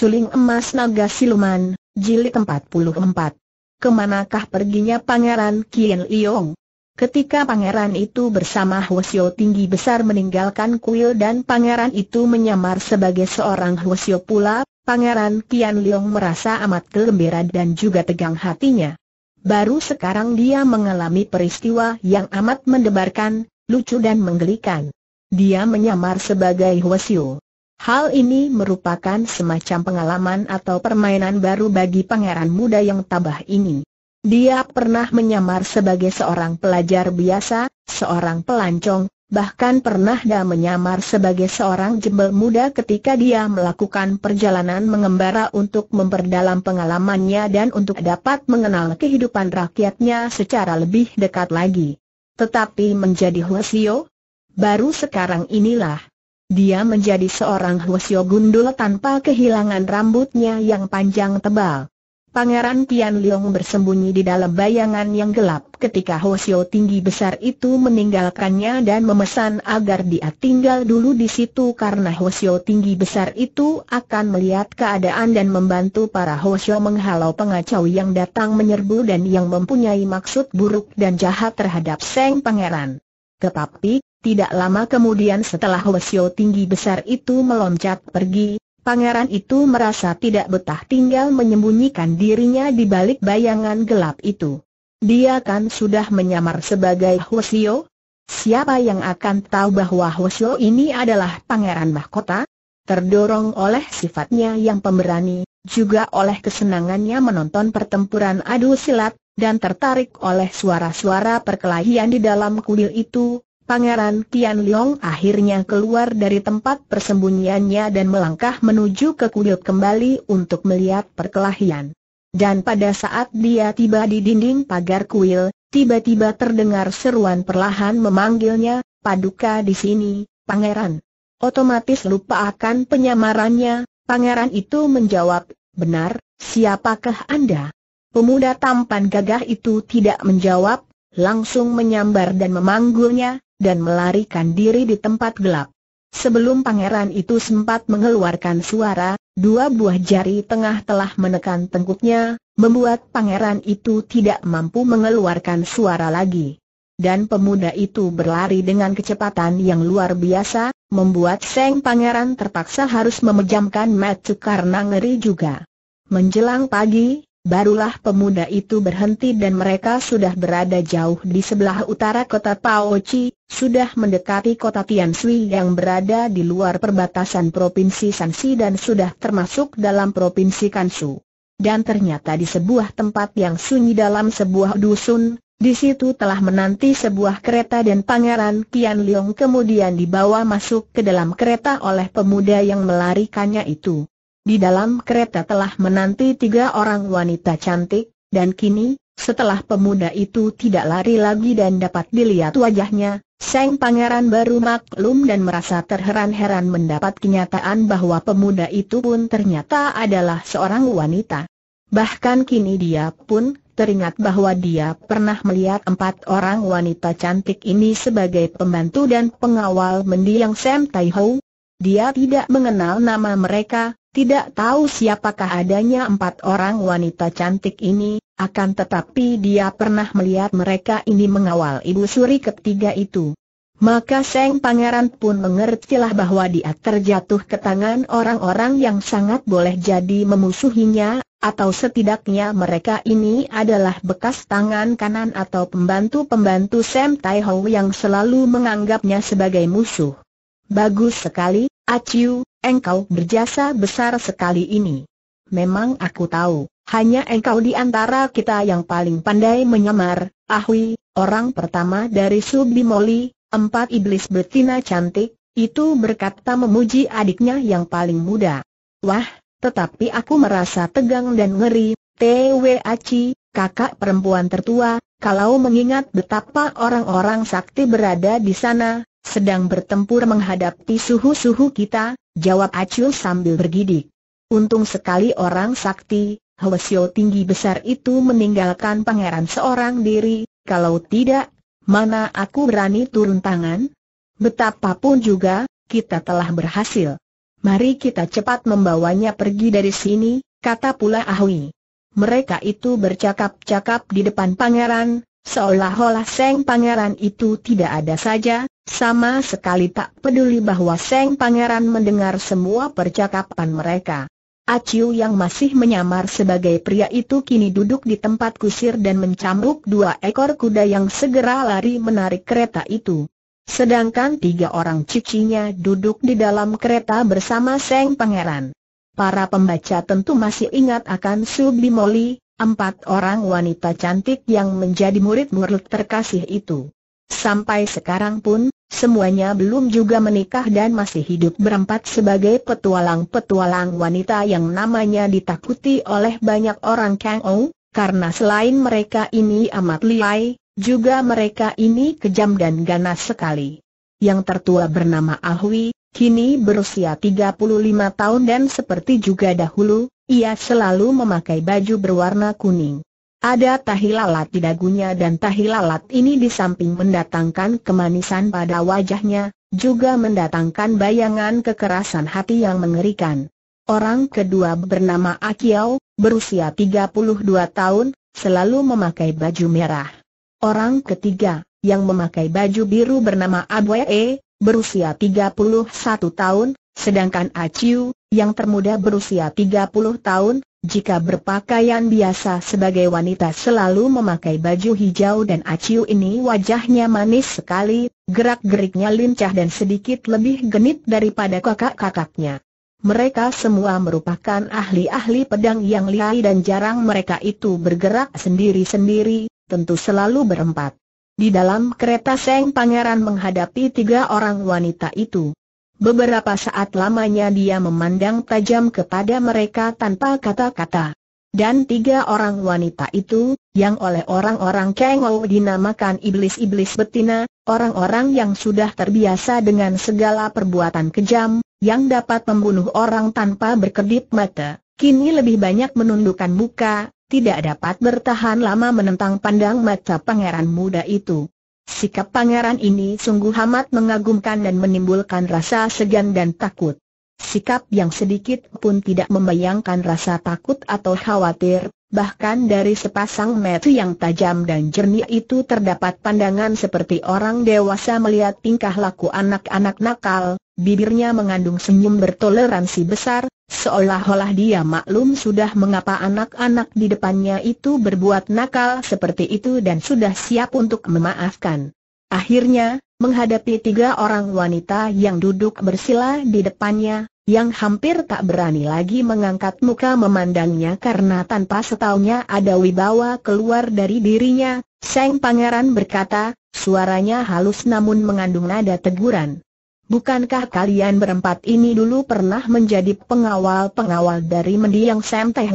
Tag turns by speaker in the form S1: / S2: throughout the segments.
S1: Suling Emas Naga Siluman, Jilid 44. Kemanakah perginya Pangeran Kian Liong? Ketika pangeran itu bersama Hwasyo tinggi besar meninggalkan kuil dan pangeran itu menyamar sebagai seorang Hwasyo pula, pangeran Kian Leong merasa amat gembira dan juga tegang hatinya. Baru sekarang dia mengalami peristiwa yang amat mendebarkan, lucu dan menggelikan. Dia menyamar sebagai Hwasyo. Hal ini merupakan semacam pengalaman atau permainan baru bagi pangeran muda yang tabah ini. Dia pernah menyamar sebagai seorang pelajar biasa, seorang pelancong, bahkan pernah dia menyamar sebagai seorang jebel muda ketika dia melakukan perjalanan mengembara untuk memperdalam pengalamannya dan untuk dapat mengenal kehidupan rakyatnya secara lebih dekat lagi. Tetapi menjadi Huasio, baru sekarang inilah dia menjadi seorang Hwasyo gundul tanpa kehilangan rambutnya yang panjang tebal. Pangeran Tian Liong bersembunyi di dalam bayangan yang gelap ketika Hwasyo tinggi besar itu meninggalkannya dan memesan agar dia tinggal dulu di situ karena Hwasyo tinggi besar itu akan melihat keadaan dan membantu para Hwasyo menghalau pengacau yang datang menyerbu dan yang mempunyai maksud buruk dan jahat terhadap Seng Pangeran. Tetapi tidak lama kemudian setelah Wesio tinggi besar itu meloncat pergi, pangeran itu merasa tidak betah tinggal menyembunyikan dirinya di balik bayangan gelap itu. Dia kan sudah menyamar sebagai Wesio? Siapa yang akan tahu bahwa Wesio ini adalah pangeran mahkota? Terdorong oleh sifatnya yang pemberani, juga oleh kesenangannya menonton pertempuran adu silat, dan tertarik oleh suara-suara perkelahian di dalam kuil itu, Pangeran Tian Liong akhirnya keluar dari tempat persembunyiannya dan melangkah menuju ke kuil kembali untuk melihat perkelahian. Dan pada saat dia tiba di dinding pagar kuil, tiba-tiba terdengar seruan perlahan memanggilnya, Paduka di sini, Pangeran. Otomatis lupa akan penyamarannya, Pangeran itu menjawab, benar, siapakah Anda? Pemuda tampan gagah itu tidak menjawab, langsung menyambar dan memanggulnya dan melarikan diri di tempat gelap. Sebelum pangeran itu sempat mengeluarkan suara, dua buah jari tengah telah menekan tengkuknya, membuat pangeran itu tidak mampu mengeluarkan suara lagi. Dan pemuda itu berlari dengan kecepatan yang luar biasa, membuat Seng Pangeran terpaksa harus memejamkan mata karena ngeri juga. Menjelang pagi, barulah pemuda itu berhenti dan mereka sudah berada jauh di sebelah utara kota Paochi, sudah mendekati kota Tianshui yang berada di luar perbatasan provinsi Shanxi dan sudah termasuk dalam provinsi Kansu. Dan ternyata di sebuah tempat yang sunyi dalam sebuah dusun, di situ telah menanti sebuah kereta dan Pangeran Kian Leong kemudian dibawa masuk ke dalam kereta oleh pemuda yang melarikannya itu. Di dalam kereta telah menanti tiga orang wanita cantik, dan kini, setelah pemuda itu tidak lari lagi dan dapat dilihat wajahnya, Seng Pangeran baru maklum dan merasa terheran-heran mendapat kenyataan bahwa pemuda itu pun ternyata adalah seorang wanita. Bahkan kini dia pun teringat bahwa dia pernah melihat empat orang wanita cantik ini sebagai pembantu dan pengawal mendiang Sam Tai Hou. Dia tidak mengenal nama mereka, tidak tahu siapakah adanya empat orang wanita cantik ini, akan tetapi dia pernah melihat mereka ini mengawal ibu suri ketiga itu. Maka Seng Pangeran pun mengertilah bahwa dia terjatuh ke tangan orang-orang yang sangat boleh jadi memusuhinya, atau setidaknya mereka ini adalah bekas tangan kanan atau pembantu-pembantu Sam Tai Hou yang selalu menganggapnya sebagai musuh. Bagus sekali, Aciu, Engkau berjasa besar sekali ini. Memang aku tahu, hanya engkau di antara kita yang paling pandai menyamar, Ahui, orang pertama dari Sublimoli, empat iblis betina cantik, itu berkata memuji adiknya yang paling muda. Wah, tetapi aku merasa tegang dan ngeri, T.W.A.C., kakak perempuan tertua, kalau mengingat betapa orang-orang sakti berada di sana, sedang bertempur menghadapi suhu-suhu kita, jawab Acul sambil bergidik. Untung sekali orang sakti, Hwasyo tinggi besar itu meninggalkan pangeran seorang diri, kalau tidak, mana aku berani turun tangan? Betapapun juga, kita telah berhasil. Mari kita cepat membawanya pergi dari sini, kata pula Ahui. Mereka itu bercakap-cakap di depan pangeran, seolah-olah Seng Pangeran itu tidak ada saja, sama sekali tak peduli bahwa Seng Pangeran mendengar semua percakapan mereka. Aciu yang masih menyamar sebagai pria itu kini duduk di tempat kusir dan mencambuk dua ekor kuda yang segera lari menarik kereta itu. Sedangkan tiga orang cucinya duduk di dalam kereta bersama Seng Pangeran. Para pembaca tentu masih ingat akan Sublimoli, empat orang wanita cantik yang menjadi murid-murid terkasih itu. Sampai sekarang pun, Semuanya belum juga menikah dan masih hidup berempat sebagai petualang-petualang wanita yang namanya ditakuti oleh banyak orang Kang Ou, karena selain mereka ini amat liai, juga mereka ini kejam dan ganas sekali. Yang tertua bernama Ahui, kini berusia 35 tahun dan seperti juga dahulu, ia selalu memakai baju berwarna kuning. Ada tahi lalat di dagunya dan tahi lalat ini di samping mendatangkan kemanisan pada wajahnya, juga mendatangkan bayangan kekerasan hati yang mengerikan. Orang kedua bernama Akiau, berusia 32 tahun, selalu memakai baju merah. Orang ketiga, yang memakai baju biru bernama Abwe, berusia 31 tahun, sedangkan Aciu, yang termuda berusia 30 tahun, jika berpakaian biasa sebagai wanita selalu memakai baju hijau dan aciu ini wajahnya manis sekali, gerak-geriknya lincah dan sedikit lebih genit daripada kakak-kakaknya. Mereka semua merupakan ahli-ahli pedang yang lihai dan jarang mereka itu bergerak sendiri-sendiri, tentu selalu berempat. Di dalam kereta Seng Pangeran menghadapi tiga orang wanita itu. Beberapa saat lamanya dia memandang tajam kepada mereka tanpa kata-kata. Dan tiga orang wanita itu, yang oleh orang-orang Kengol dinamakan iblis-iblis betina, orang-orang yang sudah terbiasa dengan segala perbuatan kejam, yang dapat membunuh orang tanpa berkedip mata, kini lebih banyak menundukkan muka, tidak dapat bertahan lama menentang pandang mata pangeran muda itu. Sikap pangeran ini sungguh amat mengagumkan dan menimbulkan rasa segan dan takut. Sikap yang sedikit pun tidak membayangkan rasa takut atau khawatir, bahkan dari sepasang mata yang tajam dan jernih itu terdapat pandangan seperti orang dewasa melihat tingkah laku anak-anak nakal, bibirnya mengandung senyum bertoleransi besar, Seolah-olah dia maklum sudah mengapa anak-anak di depannya itu berbuat nakal seperti itu dan sudah siap untuk memaafkan. Akhirnya, menghadapi tiga orang wanita yang duduk bersila di depannya, yang hampir tak berani lagi mengangkat muka memandangnya karena tanpa setaunya ada wibawa keluar dari dirinya, Seng Pangeran berkata, suaranya halus namun mengandung nada teguran. Bukankah kalian berempat ini dulu pernah menjadi pengawal-pengawal dari mendiang Sam Teh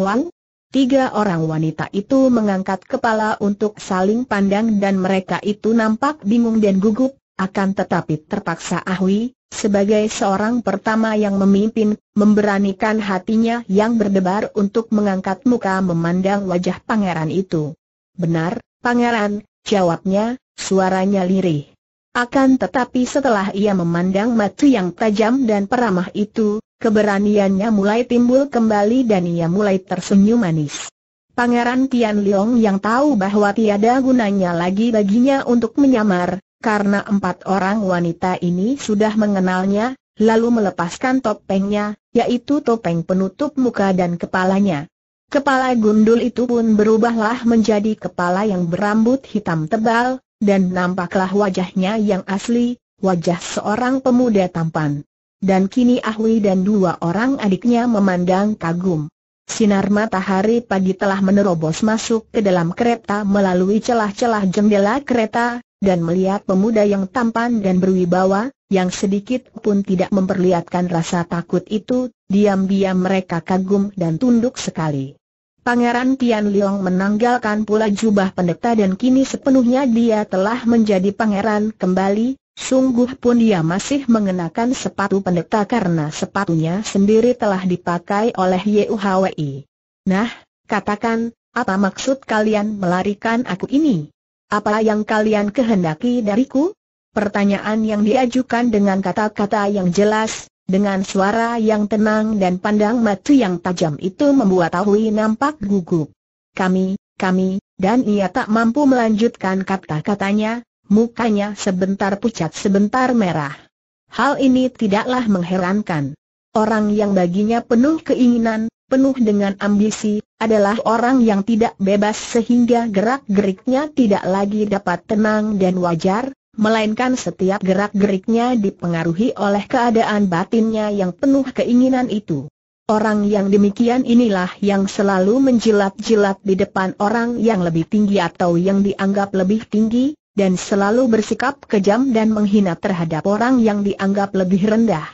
S1: Tiga orang wanita itu mengangkat kepala untuk saling pandang dan mereka itu nampak bingung dan gugup, akan tetapi terpaksa Ahui, sebagai seorang pertama yang memimpin, memberanikan hatinya yang berdebar untuk mengangkat muka memandang wajah pangeran itu. Benar, pangeran, jawabnya, suaranya lirih. Akan tetapi setelah ia memandang mata yang tajam dan peramah itu, keberaniannya mulai timbul kembali dan ia mulai tersenyum manis. Pangeran Tian Leong yang tahu bahwa tiada gunanya lagi baginya untuk menyamar, karena empat orang wanita ini sudah mengenalnya, lalu melepaskan topengnya, yaitu topeng penutup muka dan kepalanya. Kepala gundul itu pun berubahlah menjadi kepala yang berambut hitam tebal, dan nampaklah wajahnya yang asli, wajah seorang pemuda tampan. Dan kini Ahwi dan dua orang adiknya memandang kagum. Sinar matahari pagi telah menerobos masuk ke dalam kereta melalui celah-celah jendela kereta, dan melihat pemuda yang tampan dan berwibawa, yang sedikit pun tidak memperlihatkan rasa takut itu, diam-diam mereka kagum dan tunduk sekali. Pangeran Tian Liong menanggalkan pula jubah pendeta dan kini sepenuhnya dia telah menjadi pangeran kembali, sungguh pun dia masih mengenakan sepatu pendeta karena sepatunya sendiri telah dipakai oleh Yuhwi. Nah, katakan, apa maksud kalian melarikan aku ini? Apa yang kalian kehendaki dariku? Pertanyaan yang diajukan dengan kata-kata yang jelas, dengan suara yang tenang dan pandang mata yang tajam itu membuat Ahui nampak gugup. Kami, kami, dan ia tak mampu melanjutkan kata-katanya, mukanya sebentar pucat sebentar merah. Hal ini tidaklah mengherankan. Orang yang baginya penuh keinginan, penuh dengan ambisi, adalah orang yang tidak bebas sehingga gerak-geriknya tidak lagi dapat tenang dan wajar, melainkan setiap gerak-geriknya dipengaruhi oleh keadaan batinnya yang penuh keinginan itu. Orang yang demikian inilah yang selalu menjilat-jilat di depan orang yang lebih tinggi atau yang dianggap lebih tinggi, dan selalu bersikap kejam dan menghina terhadap orang yang dianggap lebih rendah.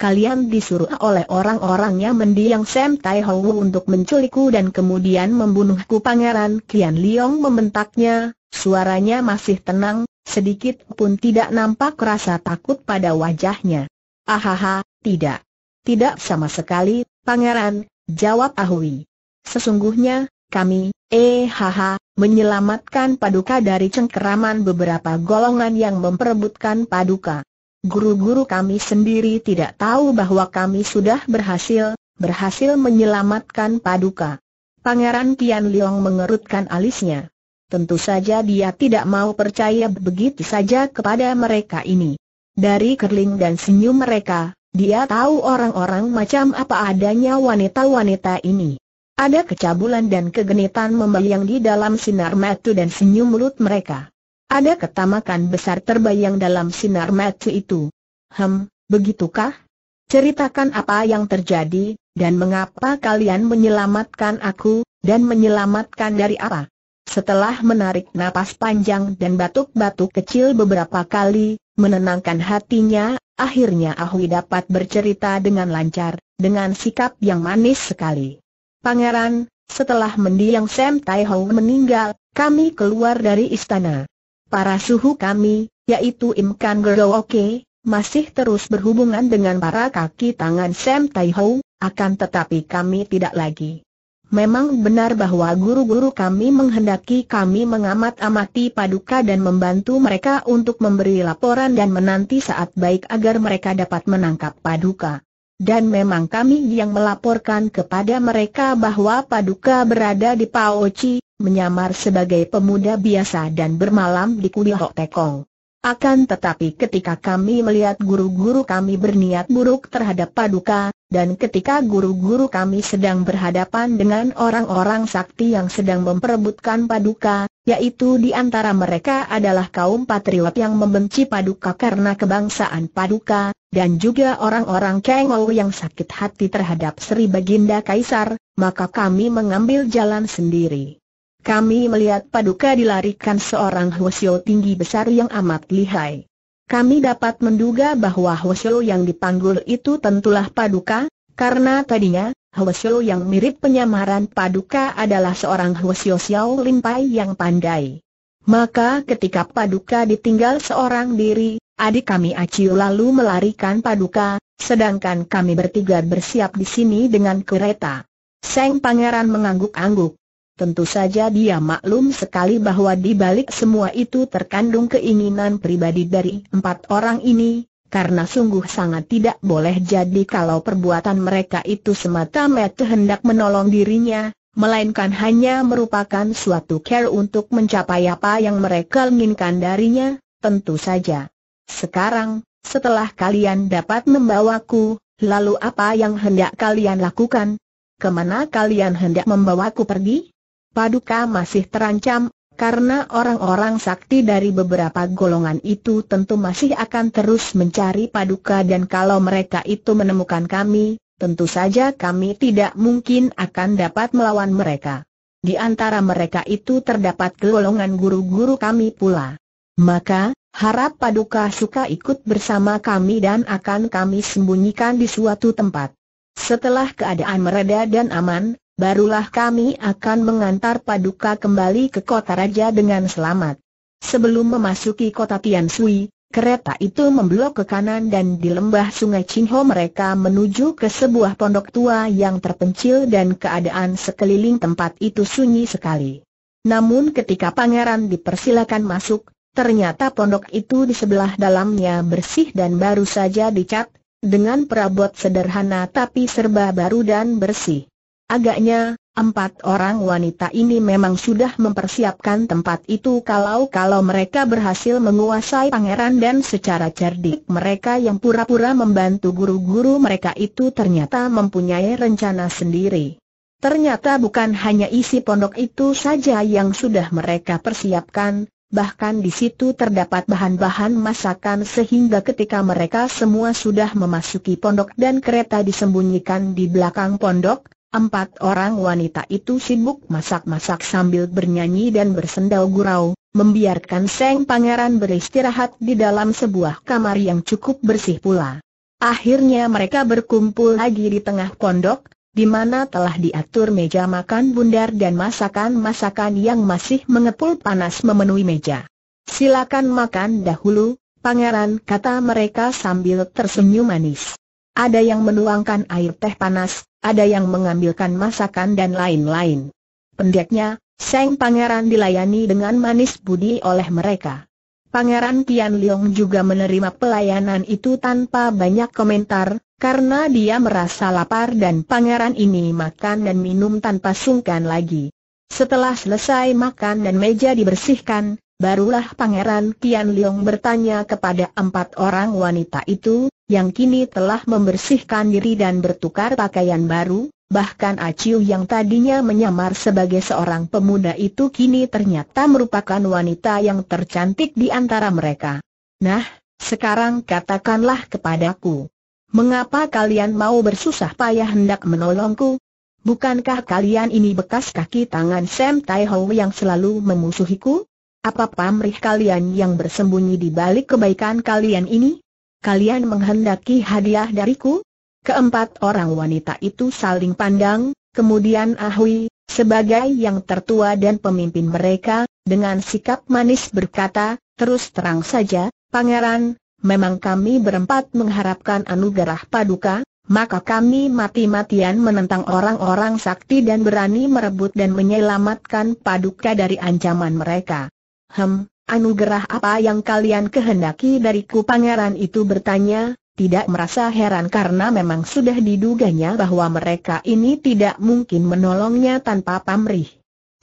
S1: Kalian disuruh oleh orang-orangnya mendiang Sam Tai Hou untuk menculikku dan kemudian membunuhku Pangeran Kian Liong membentaknya, suaranya masih tenang, Sedikit pun tidak nampak rasa takut pada wajahnya. Ahaha, tidak. Tidak sama sekali, pangeran, jawab Ahui. Sesungguhnya, kami, eh haha, menyelamatkan paduka dari cengkeraman beberapa golongan yang memperebutkan paduka. Guru-guru kami sendiri tidak tahu bahwa kami sudah berhasil, berhasil menyelamatkan paduka. Pangeran Tian Liong mengerutkan alisnya. Tentu saja dia tidak mau percaya begitu saja kepada mereka ini. Dari kerling dan senyum mereka, dia tahu orang-orang macam apa adanya wanita-wanita ini. Ada kecabulan dan kegenitan membayang di dalam sinar mata dan senyum mulut mereka. Ada ketamakan besar terbayang dalam sinar mata itu. Hem, begitukah? Ceritakan apa yang terjadi, dan mengapa kalian menyelamatkan aku, dan menyelamatkan dari apa? Setelah menarik napas panjang dan batuk-batuk kecil beberapa kali, menenangkan hatinya, akhirnya Ahui dapat bercerita dengan lancar, dengan sikap yang manis sekali. Pangeran, setelah mendiang Sam Tai meninggal, kami keluar dari istana. Para suhu kami, yaitu Im Kan Oke, masih terus berhubungan dengan para kaki tangan Sam Tai akan tetapi kami tidak lagi Memang benar bahwa guru-guru kami menghendaki kami mengamat-amati paduka dan membantu mereka untuk memberi laporan dan menanti saat baik agar mereka dapat menangkap paduka. Dan memang kami yang melaporkan kepada mereka bahwa paduka berada di Paoci, menyamar sebagai pemuda biasa dan bermalam di Kuliah Tekong. Akan tetapi ketika kami melihat guru-guru kami berniat buruk terhadap paduka, dan ketika guru-guru kami sedang berhadapan dengan orang-orang sakti yang sedang memperebutkan paduka, yaitu di antara mereka adalah kaum patriot yang membenci paduka karena kebangsaan paduka, dan juga orang-orang kengol yang sakit hati terhadap Sri Baginda Kaisar, maka kami mengambil jalan sendiri. Kami melihat Paduka dilarikan seorang Hwasyo tinggi besar yang amat lihai. Kami dapat menduga bahwa Hwasyo yang dipanggul itu tentulah Paduka, karena tadinya, Hwasyo yang mirip penyamaran Paduka adalah seorang Hwasyo Xiao Limpai yang pandai. Maka ketika Paduka ditinggal seorang diri, adik kami Aciu lalu melarikan Paduka, sedangkan kami bertiga bersiap di sini dengan kereta. Seng Pangeran mengangguk-angguk. Tentu saja dia maklum sekali bahwa di balik semua itu terkandung keinginan pribadi dari empat orang ini, karena sungguh sangat tidak boleh jadi kalau perbuatan mereka itu semata-mata hendak menolong dirinya, melainkan hanya merupakan suatu care untuk mencapai apa yang mereka inginkan darinya, tentu saja. Sekarang, setelah kalian dapat membawaku, lalu apa yang hendak kalian lakukan? Kemana kalian hendak membawaku pergi? Paduka masih terancam, karena orang-orang sakti dari beberapa golongan itu tentu masih akan terus mencari paduka dan kalau mereka itu menemukan kami, tentu saja kami tidak mungkin akan dapat melawan mereka. Di antara mereka itu terdapat golongan guru-guru kami pula. Maka, harap paduka suka ikut bersama kami dan akan kami sembunyikan di suatu tempat. Setelah keadaan mereda dan aman, barulah kami akan mengantar Paduka kembali ke kota raja dengan selamat. Sebelum memasuki kota Tiansui, kereta itu membelok ke kanan dan di lembah sungai Qingho mereka menuju ke sebuah pondok tua yang terpencil dan keadaan sekeliling tempat itu sunyi sekali. Namun ketika pangeran dipersilakan masuk, ternyata pondok itu di sebelah dalamnya bersih dan baru saja dicat, dengan perabot sederhana tapi serba baru dan bersih. Agaknya, empat orang wanita ini memang sudah mempersiapkan tempat itu kalau-kalau mereka berhasil menguasai pangeran dan secara cerdik mereka yang pura-pura membantu guru-guru mereka itu ternyata mempunyai rencana sendiri. Ternyata bukan hanya isi pondok itu saja yang sudah mereka persiapkan, bahkan di situ terdapat bahan-bahan masakan sehingga ketika mereka semua sudah memasuki pondok dan kereta disembunyikan di belakang pondok, Empat orang wanita itu sibuk masak-masak sambil bernyanyi dan bersendau gurau, membiarkan Seng Pangeran beristirahat di dalam sebuah kamar yang cukup bersih pula. Akhirnya mereka berkumpul lagi di tengah pondok, di mana telah diatur meja makan bundar dan masakan-masakan yang masih mengepul panas memenuhi meja. Silakan makan dahulu, Pangeran kata mereka sambil tersenyum manis ada yang menuangkan air teh panas, ada yang mengambilkan masakan dan lain-lain. Pendeknya, Seng Pangeran dilayani dengan manis budi oleh mereka. Pangeran Tian Leong juga menerima pelayanan itu tanpa banyak komentar, karena dia merasa lapar dan pangeran ini makan dan minum tanpa sungkan lagi. Setelah selesai makan dan meja dibersihkan, barulah pangeran Tian Leong bertanya kepada empat orang wanita itu, yang kini telah membersihkan diri dan bertukar pakaian baru, bahkan Aciu yang tadinya menyamar sebagai seorang pemuda itu kini ternyata merupakan wanita yang tercantik di antara mereka. Nah, sekarang katakanlah kepadaku. Mengapa kalian mau bersusah payah hendak menolongku? Bukankah kalian ini bekas kaki tangan Sam Tai yang selalu memusuhiku? Apa pamrih kalian yang bersembunyi di balik kebaikan kalian ini? kalian menghendaki hadiah dariku? Keempat orang wanita itu saling pandang, kemudian Ahui, sebagai yang tertua dan pemimpin mereka, dengan sikap manis berkata, terus terang saja, Pangeran, memang kami berempat mengharapkan anugerah paduka, maka kami mati-matian menentang orang-orang sakti dan berani merebut dan menyelamatkan paduka dari ancaman mereka. Hem, anugerah apa yang kalian kehendaki dariku pangeran itu bertanya, tidak merasa heran karena memang sudah diduganya bahwa mereka ini tidak mungkin menolongnya tanpa pamrih.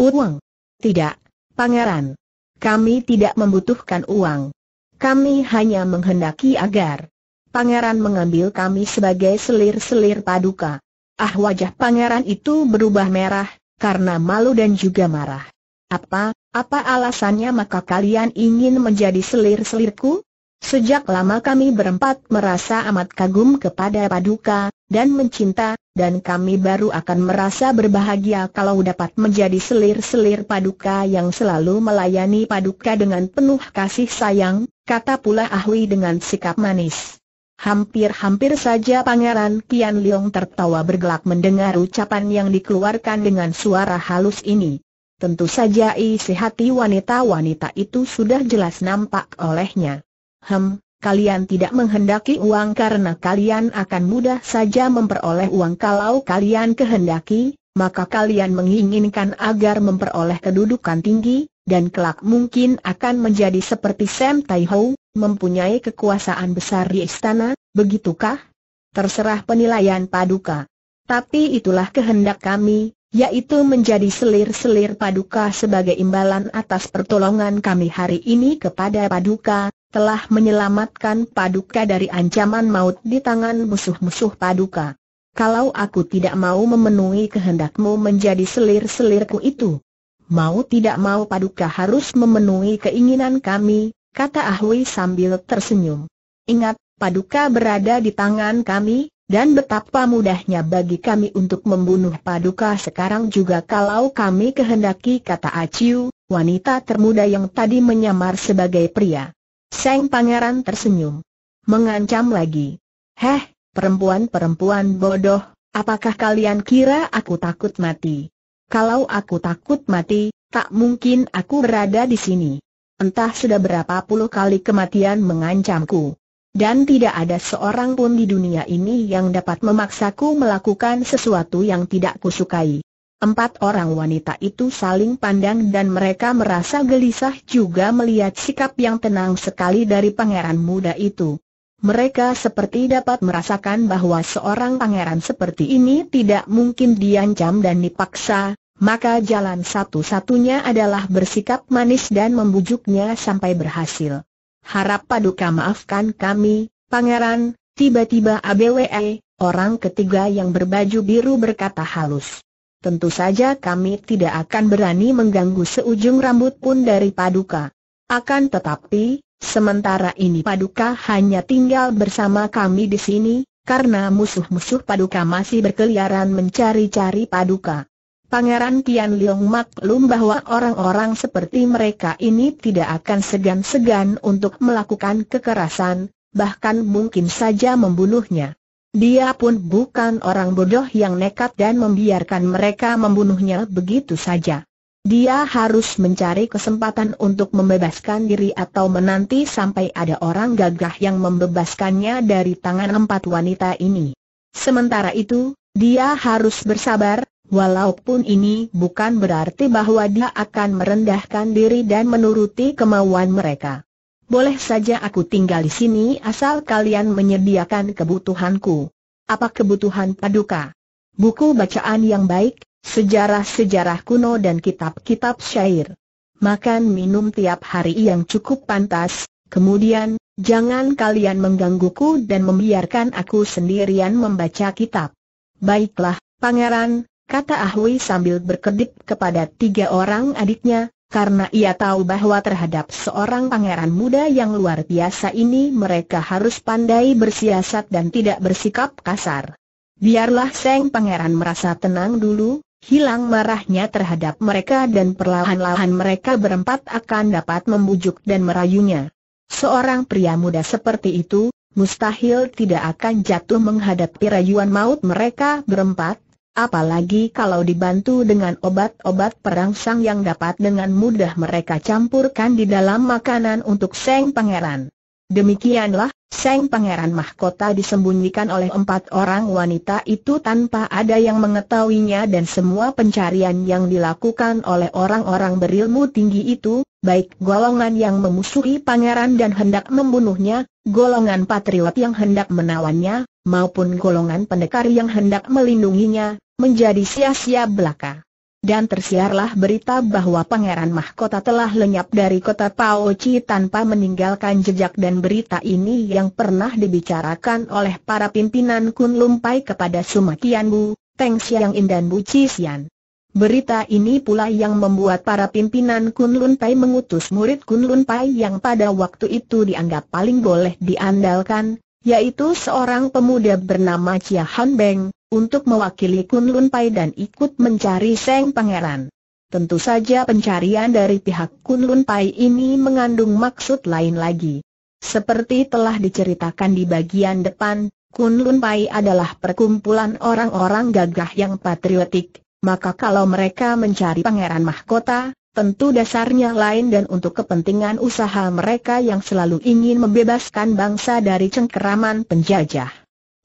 S1: Uang? Tidak, pangeran. Kami tidak membutuhkan uang. Kami hanya menghendaki agar pangeran mengambil kami sebagai selir-selir paduka. Ah wajah pangeran itu berubah merah, karena malu dan juga marah. Apa, apa alasannya maka kalian ingin menjadi selir-selirku? Sejak lama kami berempat merasa amat kagum kepada Paduka, dan mencinta, dan kami baru akan merasa berbahagia kalau dapat menjadi selir-selir Paduka yang selalu melayani Paduka dengan penuh kasih sayang, kata pula Ahui dengan sikap manis. Hampir-hampir saja Pangeran Kian Leong tertawa bergelak mendengar ucapan yang dikeluarkan dengan suara halus ini. Tentu saja isi hati wanita-wanita itu sudah jelas nampak olehnya. Hem, kalian tidak menghendaki uang karena kalian akan mudah saja memperoleh uang kalau kalian kehendaki, maka kalian menginginkan agar memperoleh kedudukan tinggi, dan kelak mungkin akan menjadi seperti Sam Tai mempunyai kekuasaan besar di istana, begitukah? Terserah penilaian paduka. Tapi itulah kehendak kami, yaitu menjadi selir-selir Paduka sebagai imbalan atas pertolongan kami hari ini kepada Paduka, telah menyelamatkan Paduka dari ancaman maut di tangan musuh-musuh Paduka. Kalau aku tidak mau memenuhi kehendakmu menjadi selir-selirku itu, mau tidak mau Paduka harus memenuhi keinginan kami, kata Ahui sambil tersenyum. Ingat, Paduka berada di tangan kami, dan betapa mudahnya bagi kami untuk membunuh Paduka sekarang juga kalau kami kehendaki kata Aciu, wanita termuda yang tadi menyamar sebagai pria. Seng pangeran tersenyum. Mengancam lagi. Heh, perempuan-perempuan bodoh, apakah kalian kira aku takut mati? Kalau aku takut mati, tak mungkin aku berada di sini. Entah sudah berapa puluh kali kematian mengancamku dan tidak ada seorang pun di dunia ini yang dapat memaksaku melakukan sesuatu yang tidak kusukai. Empat orang wanita itu saling pandang dan mereka merasa gelisah juga melihat sikap yang tenang sekali dari pangeran muda itu. Mereka seperti dapat merasakan bahwa seorang pangeran seperti ini tidak mungkin diancam dan dipaksa, maka jalan satu-satunya adalah bersikap manis dan membujuknya sampai berhasil harap paduka maafkan kami, pangeran, tiba-tiba ABWE, orang ketiga yang berbaju biru berkata halus. Tentu saja kami tidak akan berani mengganggu seujung rambut pun dari paduka. Akan tetapi, sementara ini paduka hanya tinggal bersama kami di sini, karena musuh-musuh paduka masih berkeliaran mencari-cari paduka. Pangeran Tian Liong maklum bahwa orang-orang seperti mereka ini tidak akan segan-segan untuk melakukan kekerasan, bahkan mungkin saja membunuhnya. Dia pun bukan orang bodoh yang nekat dan membiarkan mereka membunuhnya begitu saja. Dia harus mencari kesempatan untuk membebaskan diri atau menanti sampai ada orang gagah yang membebaskannya dari tangan empat wanita ini. Sementara itu, dia harus bersabar, Walaupun ini bukan berarti bahwa dia akan merendahkan diri dan menuruti kemauan mereka. Boleh saja aku tinggal di sini asal kalian menyediakan kebutuhanku. Apa kebutuhan paduka? Buku bacaan yang baik, sejarah-sejarah kuno dan kitab-kitab syair. Makan minum tiap hari yang cukup pantas, kemudian, jangan kalian menggangguku dan membiarkan aku sendirian membaca kitab. Baiklah, pangeran, kata Ahui sambil berkedip kepada tiga orang adiknya, karena ia tahu bahwa terhadap seorang pangeran muda yang luar biasa ini mereka harus pandai bersiasat dan tidak bersikap kasar. Biarlah Seng Pangeran merasa tenang dulu, hilang marahnya terhadap mereka dan perlahan-lahan mereka berempat akan dapat membujuk dan merayunya. Seorang pria muda seperti itu, mustahil tidak akan jatuh menghadapi rayuan maut mereka berempat, Apalagi kalau dibantu dengan obat-obat perangsang yang dapat dengan mudah mereka campurkan di dalam makanan untuk Seng Pangeran. Demikianlah, Seng Pangeran Mahkota disembunyikan oleh empat orang wanita itu tanpa ada yang mengetahuinya dan semua pencarian yang dilakukan oleh orang-orang berilmu tinggi itu, baik golongan yang memusuhi pangeran dan hendak membunuhnya, golongan patriot yang hendak menawannya, maupun golongan pendekar yang hendak melindunginya, menjadi sia-sia belaka. Dan tersiarlah berita bahwa Pangeran Mahkota telah lenyap dari kota Paoci tanpa meninggalkan jejak dan berita ini yang pernah dibicarakan oleh para pimpinan Kun Lumpai kepada Sumakian Bu, Teng Siang In dan Bu Cisian. Berita ini pula yang membuat para pimpinan Kun Lun Pai mengutus murid Kun Lun Pai yang pada waktu itu dianggap paling boleh diandalkan, yaitu seorang pemuda bernama Chia Han Beng, untuk mewakili Kunlun Pai dan ikut mencari Seng Pangeran. Tentu saja pencarian dari pihak Kunlun Pai ini mengandung maksud lain lagi. Seperti telah diceritakan di bagian depan, Kunlun Pai adalah perkumpulan orang-orang gagah yang patriotik, maka kalau mereka mencari pangeran mahkota, tentu dasarnya lain dan untuk kepentingan usaha mereka yang selalu ingin membebaskan bangsa dari cengkeraman penjajah.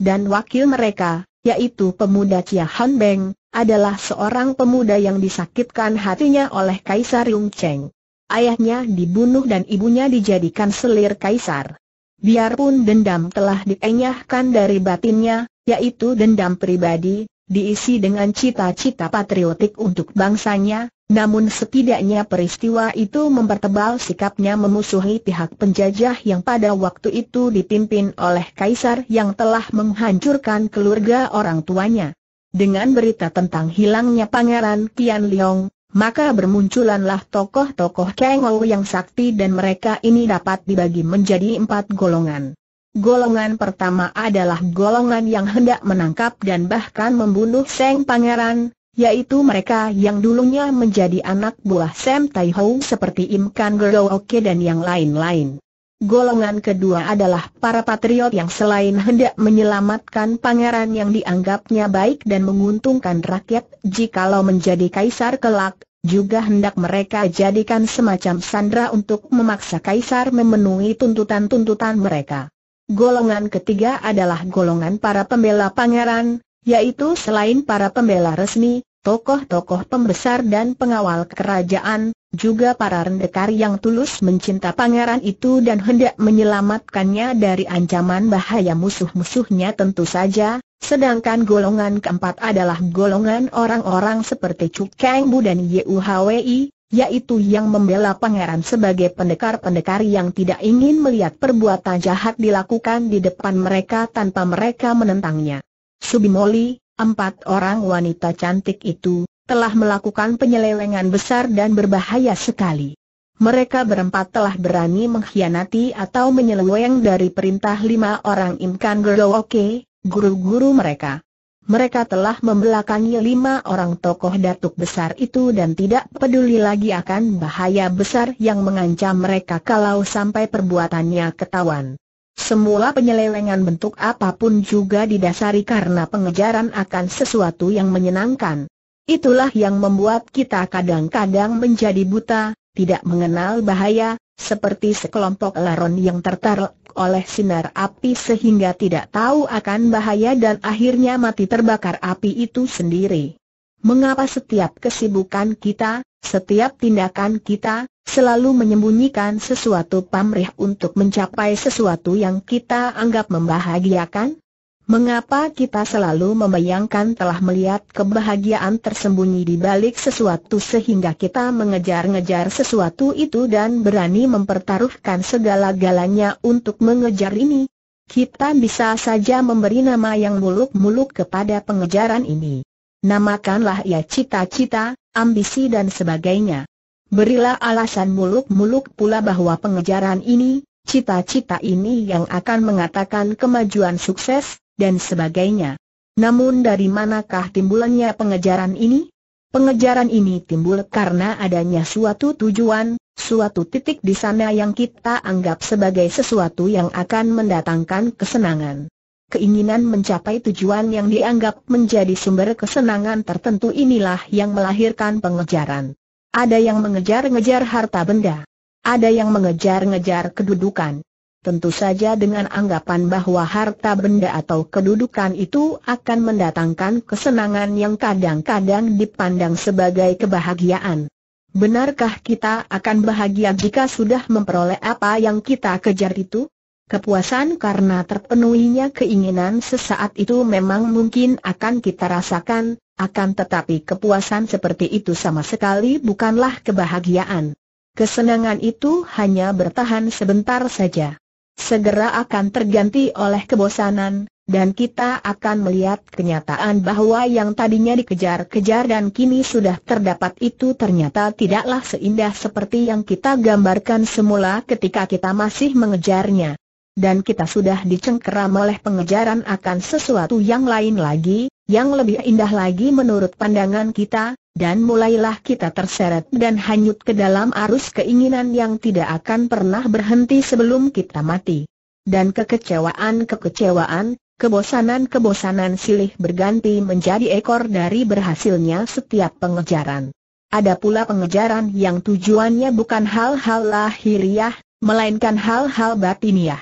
S1: Dan wakil mereka, yaitu pemuda Chia Han Beng, adalah seorang pemuda yang disakitkan hatinya oleh Kaisar Yung Cheng. Ayahnya dibunuh dan ibunya dijadikan selir Kaisar. Biarpun dendam telah dienyahkan dari batinnya, yaitu dendam pribadi, diisi dengan cita-cita patriotik untuk bangsanya, namun setidaknya peristiwa itu mempertebal sikapnya memusuhi pihak penjajah yang pada waktu itu dipimpin oleh kaisar yang telah menghancurkan keluarga orang tuanya. Dengan berita tentang hilangnya pangeran Tian Liong, maka bermunculanlah tokoh-tokoh Kengou yang sakti dan mereka ini dapat dibagi menjadi empat golongan. Golongan pertama adalah golongan yang hendak menangkap dan bahkan membunuh Seng Pangeran, yaitu mereka yang dulunya menjadi anak buah Sam Tai Ho seperti Im Kan Gero Oke dan yang lain-lain. Golongan kedua adalah para patriot yang selain hendak menyelamatkan pangeran yang dianggapnya baik dan menguntungkan rakyat jikalau menjadi kaisar kelak, juga hendak mereka jadikan semacam sandra untuk memaksa kaisar memenuhi tuntutan-tuntutan mereka. Golongan ketiga adalah golongan para pembela pangeran, yaitu selain para pembela resmi, tokoh-tokoh pembesar dan pengawal kerajaan, juga para rendekar yang tulus mencinta pangeran itu dan hendak menyelamatkannya dari ancaman bahaya musuh-musuhnya tentu saja, sedangkan golongan keempat adalah golongan orang-orang seperti Chu Kang Bu dan Yuhwi, yaitu yang membela pangeran sebagai pendekar-pendekar yang tidak ingin melihat perbuatan jahat dilakukan di depan mereka tanpa mereka menentangnya. Subimoli, empat orang wanita cantik itu, telah melakukan penyelewengan besar dan berbahaya sekali. Mereka berempat telah berani mengkhianati atau menyeleweng dari perintah lima orang imkan Gerooke, guru-guru mereka. Mereka telah membelakangi lima orang tokoh datuk besar itu dan tidak peduli lagi akan bahaya besar yang mengancam mereka kalau sampai perbuatannya ketahuan. Semua penyelewengan bentuk apapun juga didasari karena pengejaran akan sesuatu yang menyenangkan. Itulah yang membuat kita kadang-kadang menjadi buta, tidak mengenal bahaya, seperti sekelompok laron yang tertarik oleh sinar api sehingga tidak tahu akan bahaya dan akhirnya mati terbakar api itu sendiri. Mengapa setiap kesibukan kita, setiap tindakan kita, selalu menyembunyikan sesuatu pamrih untuk mencapai sesuatu yang kita anggap membahagiakan? Mengapa kita selalu membayangkan telah melihat kebahagiaan tersembunyi di balik sesuatu sehingga kita mengejar-ngejar sesuatu itu dan berani mempertaruhkan segala-galanya untuk mengejar ini? Kita bisa saja memberi nama yang muluk-muluk kepada pengejaran ini. Namakanlah ia cita-cita, ambisi dan sebagainya. Berilah alasan muluk-muluk pula bahwa pengejaran ini, cita-cita ini yang akan mengatakan kemajuan sukses, dan sebagainya. Namun dari manakah timbulannya pengejaran ini? Pengejaran ini timbul karena adanya suatu tujuan, suatu titik di sana yang kita anggap sebagai sesuatu yang akan mendatangkan kesenangan. Keinginan mencapai tujuan yang dianggap menjadi sumber kesenangan tertentu inilah yang melahirkan pengejaran. Ada yang mengejar-ngejar harta benda. Ada yang mengejar-ngejar kedudukan. Tentu saja dengan anggapan bahwa harta benda atau kedudukan itu akan mendatangkan kesenangan yang kadang-kadang dipandang sebagai kebahagiaan. Benarkah kita akan bahagia jika sudah memperoleh apa yang kita kejar itu? Kepuasan karena terpenuhinya keinginan sesaat itu memang mungkin akan kita rasakan, akan tetapi kepuasan seperti itu sama sekali bukanlah kebahagiaan. Kesenangan itu hanya bertahan sebentar saja. Segera akan terganti oleh kebosanan, dan kita akan melihat kenyataan bahwa yang tadinya dikejar-kejar dan kini sudah terdapat itu ternyata tidaklah seindah seperti yang kita gambarkan semula ketika kita masih mengejarnya dan kita sudah dicengkeram oleh pengejaran akan sesuatu yang lain lagi, yang lebih indah lagi menurut pandangan kita, dan mulailah kita terseret dan hanyut ke dalam arus keinginan yang tidak akan pernah berhenti sebelum kita mati. Dan kekecewaan-kekecewaan, kebosanan-kebosanan silih berganti menjadi ekor dari berhasilnya setiap pengejaran. Ada pula pengejaran yang tujuannya bukan hal-hal lahiriah, melainkan hal-hal batiniah.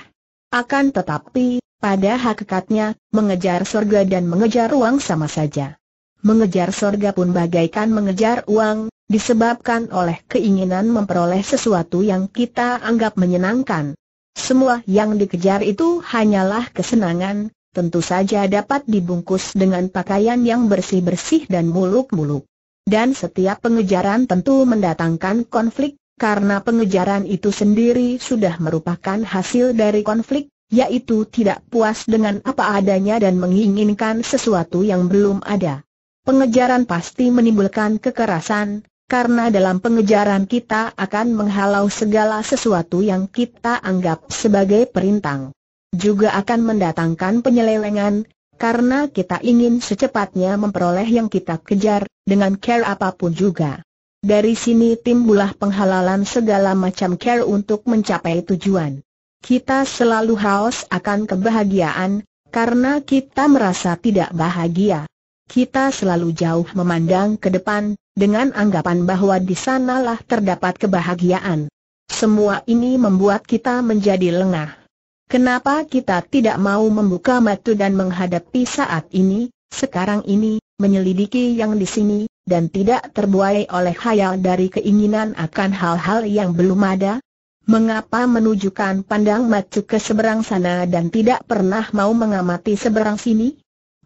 S1: Akan tetapi, pada hakikatnya, mengejar sorga dan mengejar uang sama saja. Mengejar sorga pun bagaikan mengejar uang, disebabkan oleh keinginan memperoleh sesuatu yang kita anggap menyenangkan. Semua yang dikejar itu hanyalah kesenangan, tentu saja dapat dibungkus dengan pakaian yang bersih-bersih dan muluk-muluk. Dan setiap pengejaran tentu mendatangkan konflik, karena pengejaran itu sendiri sudah merupakan hasil dari konflik, yaitu tidak puas dengan apa adanya dan menginginkan sesuatu yang belum ada. Pengejaran pasti menimbulkan kekerasan, karena dalam pengejaran kita akan menghalau segala sesuatu yang kita anggap sebagai perintang. Juga akan mendatangkan penyelewengan, karena kita ingin secepatnya memperoleh yang kita kejar, dengan care apapun juga. Dari sini timbulah penghalalan segala macam care untuk mencapai tujuan. Kita selalu haus akan kebahagiaan, karena kita merasa tidak bahagia. Kita selalu jauh memandang ke depan, dengan anggapan bahwa di sanalah terdapat kebahagiaan. Semua ini membuat kita menjadi lengah. Kenapa kita tidak mau membuka mata dan menghadapi saat ini, sekarang ini, menyelidiki yang di sini, dan tidak terbuai oleh hayal dari keinginan akan hal-hal yang belum ada? Mengapa menunjukkan pandang macu ke seberang sana dan tidak pernah mau mengamati seberang sini?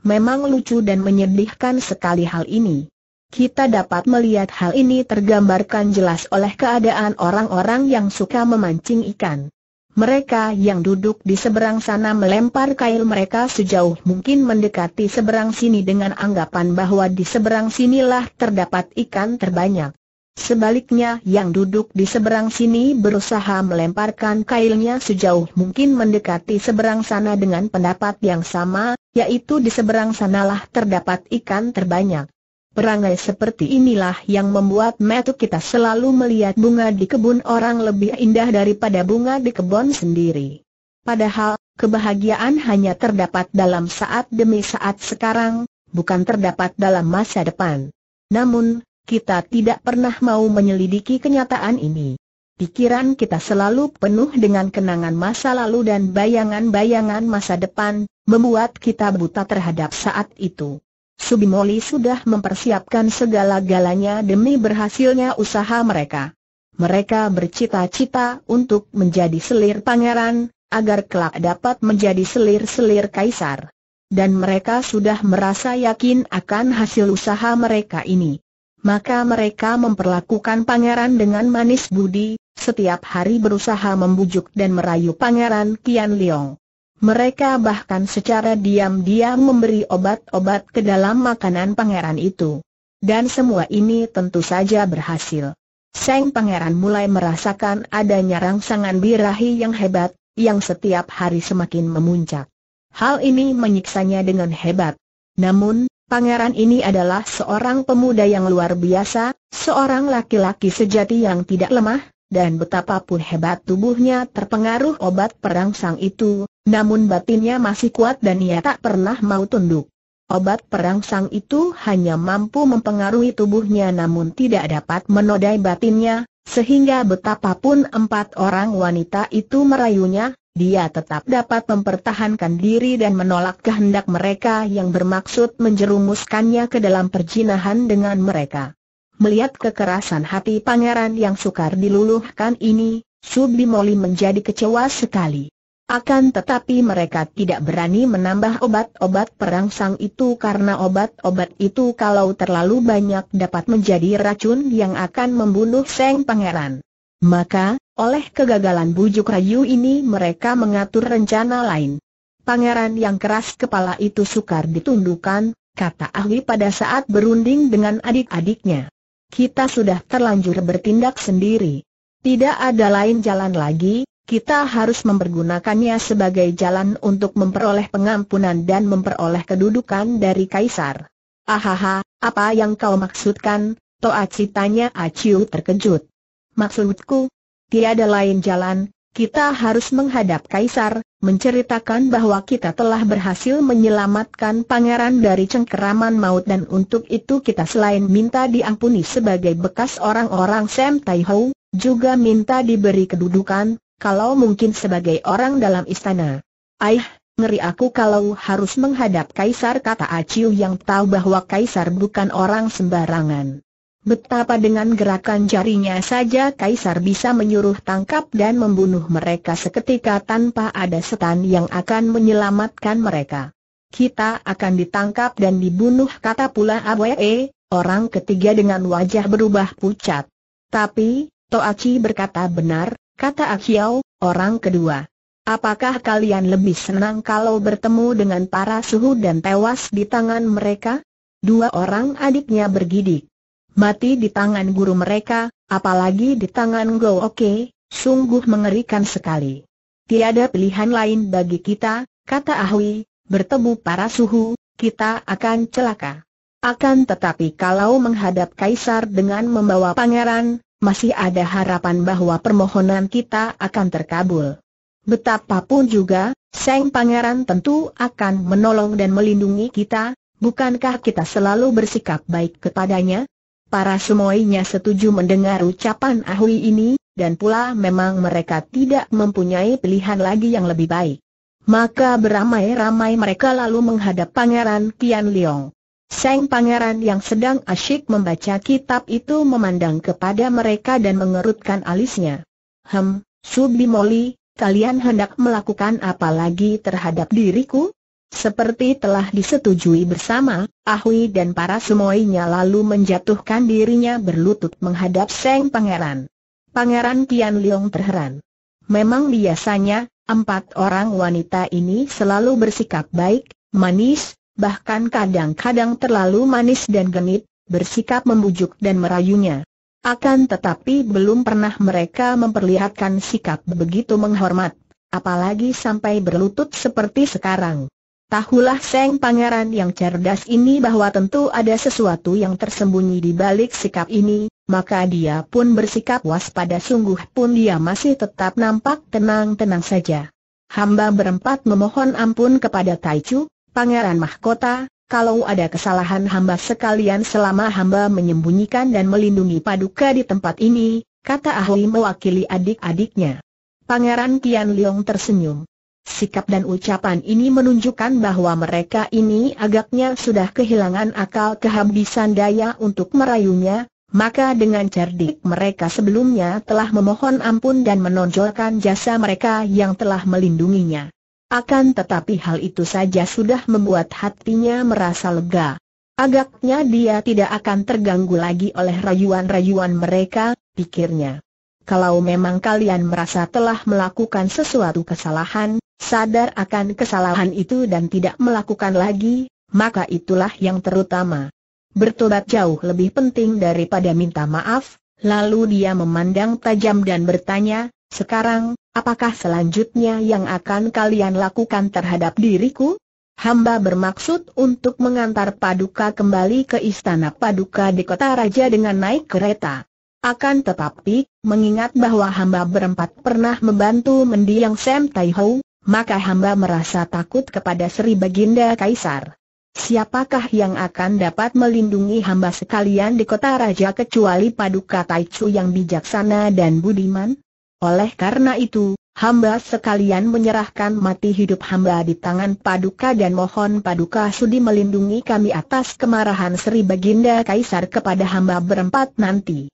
S1: Memang lucu dan menyedihkan sekali hal ini. Kita dapat melihat hal ini tergambarkan jelas oleh keadaan orang-orang yang suka memancing ikan. Mereka yang duduk di seberang sana melempar kail mereka sejauh mungkin mendekati seberang sini dengan anggapan bahwa di seberang sinilah terdapat ikan terbanyak. Sebaliknya yang duduk di seberang sini berusaha melemparkan kailnya sejauh mungkin mendekati seberang sana dengan pendapat yang sama, yaitu di seberang sanalah terdapat ikan terbanyak. Perangai seperti inilah yang membuat metu kita selalu melihat bunga di kebun orang lebih indah daripada bunga di kebun sendiri. Padahal, kebahagiaan hanya terdapat dalam saat demi saat sekarang, bukan terdapat dalam masa depan. Namun, kita tidak pernah mau menyelidiki kenyataan ini. Pikiran kita selalu penuh dengan kenangan masa lalu dan bayangan-bayangan masa depan, membuat kita buta terhadap saat itu. Subimoli sudah mempersiapkan segala-galanya demi berhasilnya usaha mereka. Mereka bercita-cita untuk menjadi selir pangeran, agar kelak dapat menjadi selir-selir kaisar. Dan mereka sudah merasa yakin akan hasil usaha mereka ini. Maka mereka memperlakukan pangeran dengan manis budi, setiap hari berusaha membujuk dan merayu pangeran Kian Liong. Mereka bahkan secara diam-diam memberi obat-obat ke dalam makanan pangeran itu. Dan semua ini tentu saja berhasil. Seng pangeran mulai merasakan adanya rangsangan birahi yang hebat, yang setiap hari semakin memuncak. Hal ini menyiksanya dengan hebat. Namun, Pangeran ini adalah seorang pemuda yang luar biasa, seorang laki-laki sejati yang tidak lemah, dan betapapun hebat tubuhnya terpengaruh obat perangsang itu, namun batinnya masih kuat dan ia tak pernah mau tunduk. Obat perangsang itu hanya mampu mempengaruhi tubuhnya namun tidak dapat menodai batinnya, sehingga betapapun empat orang wanita itu merayunya, dia tetap dapat mempertahankan diri dan menolak kehendak mereka yang bermaksud menjerumuskannya ke dalam perjinahan dengan mereka. Melihat kekerasan hati pangeran yang sukar diluluhkan ini, Subimoli menjadi kecewa sekali. Akan tetapi mereka tidak berani menambah obat-obat perangsang itu karena obat-obat itu kalau terlalu banyak dapat menjadi racun yang akan membunuh Seng Pangeran. Maka, oleh kegagalan bujuk rayu ini mereka mengatur rencana lain. Pangeran yang keras kepala itu sukar ditundukkan, kata ahli pada saat berunding dengan adik-adiknya. Kita sudah terlanjur bertindak sendiri. Tidak ada lain jalan lagi, kita harus mempergunakannya sebagai jalan untuk memperoleh pengampunan dan memperoleh kedudukan dari Kaisar. Ahaha, apa yang kau maksudkan? Toa Citanya Aciu terkejut. Maksudku, tiada lain jalan, kita harus menghadap Kaisar, menceritakan bahwa kita telah berhasil menyelamatkan pangeran dari cengkeraman maut dan untuk itu kita selain minta diampuni sebagai bekas orang-orang Sam Tai juga minta diberi kedudukan, kalau mungkin sebagai orang dalam istana. Aih, Ngeri aku kalau harus menghadap kaisar kata Aciu yang tahu bahwa kaisar bukan orang sembarangan. Betapa dengan gerakan jarinya saja Kaisar bisa menyuruh tangkap dan membunuh mereka seketika tanpa ada setan yang akan menyelamatkan mereka. Kita akan ditangkap dan dibunuh kata pula Abwe, orang ketiga dengan wajah berubah pucat. Tapi, Toachi berkata benar, kata Akiao, orang kedua. Apakah kalian lebih senang kalau bertemu dengan para suhu dan tewas di tangan mereka? Dua orang adiknya bergidik mati di tangan guru mereka, apalagi di tangan Go Oke, sungguh mengerikan sekali. Tiada pilihan lain bagi kita, kata Ahui, bertemu para suhu, kita akan celaka. Akan tetapi kalau menghadap Kaisar dengan membawa pangeran, masih ada harapan bahwa permohonan kita akan terkabul. Betapapun juga, Seng Pangeran tentu akan menolong dan melindungi kita, bukankah kita selalu bersikap baik kepadanya? Para semuanya setuju mendengar ucapan Ahui ini, dan pula memang mereka tidak mempunyai pilihan lagi yang lebih baik. Maka beramai-ramai mereka lalu menghadap Pangeran Kian Leong. Sang pangeran yang sedang asyik membaca kitab itu memandang kepada mereka dan mengerutkan alisnya. Hem, Moli, kalian hendak melakukan apa lagi terhadap diriku? Seperti telah disetujui bersama, Ahui dan para semuanya lalu menjatuhkan dirinya berlutut menghadap Seng Pangeran. Pangeran Tian Liong terheran. Memang biasanya, empat orang wanita ini selalu bersikap baik, manis, bahkan kadang-kadang terlalu manis dan genit, bersikap membujuk dan merayunya. Akan tetapi belum pernah mereka memperlihatkan sikap begitu menghormat, apalagi sampai berlutut seperti sekarang. Tahulah Seng Pangeran yang cerdas ini bahwa tentu ada sesuatu yang tersembunyi di balik sikap ini, maka dia pun bersikap waspada sungguh pun dia masih tetap nampak tenang-tenang saja. Hamba berempat memohon ampun kepada Taichu, Pangeran Mahkota, kalau ada kesalahan hamba sekalian selama hamba menyembunyikan dan melindungi paduka di tempat ini, kata ahli mewakili adik-adiknya. Pangeran Tian Leong tersenyum. Sikap dan ucapan ini menunjukkan bahwa mereka ini agaknya sudah kehilangan akal kehabisan daya untuk merayunya, maka dengan cerdik mereka sebelumnya telah memohon ampun dan menonjolkan jasa mereka yang telah melindunginya. Akan tetapi hal itu saja sudah membuat hatinya merasa lega. Agaknya dia tidak akan terganggu lagi oleh rayuan-rayuan mereka, pikirnya. Kalau memang kalian merasa telah melakukan sesuatu kesalahan, sadar akan kesalahan itu dan tidak melakukan lagi, maka itulah yang terutama. Bertobat jauh lebih penting daripada minta maaf, lalu dia memandang tajam dan bertanya, sekarang, apakah selanjutnya yang akan kalian lakukan terhadap diriku? Hamba bermaksud untuk mengantar Paduka kembali ke istana Paduka di kota raja dengan naik kereta. Akan tetapi, mengingat bahwa hamba berempat pernah membantu mendiang Sam Tai maka hamba merasa takut kepada Sri Baginda Kaisar. Siapakah yang akan dapat melindungi hamba sekalian di kota raja kecuali paduka Taichu yang bijaksana dan budiman? Oleh karena itu, hamba sekalian menyerahkan mati hidup hamba di tangan paduka dan mohon paduka sudi melindungi kami atas kemarahan Sri Baginda Kaisar kepada hamba berempat nanti.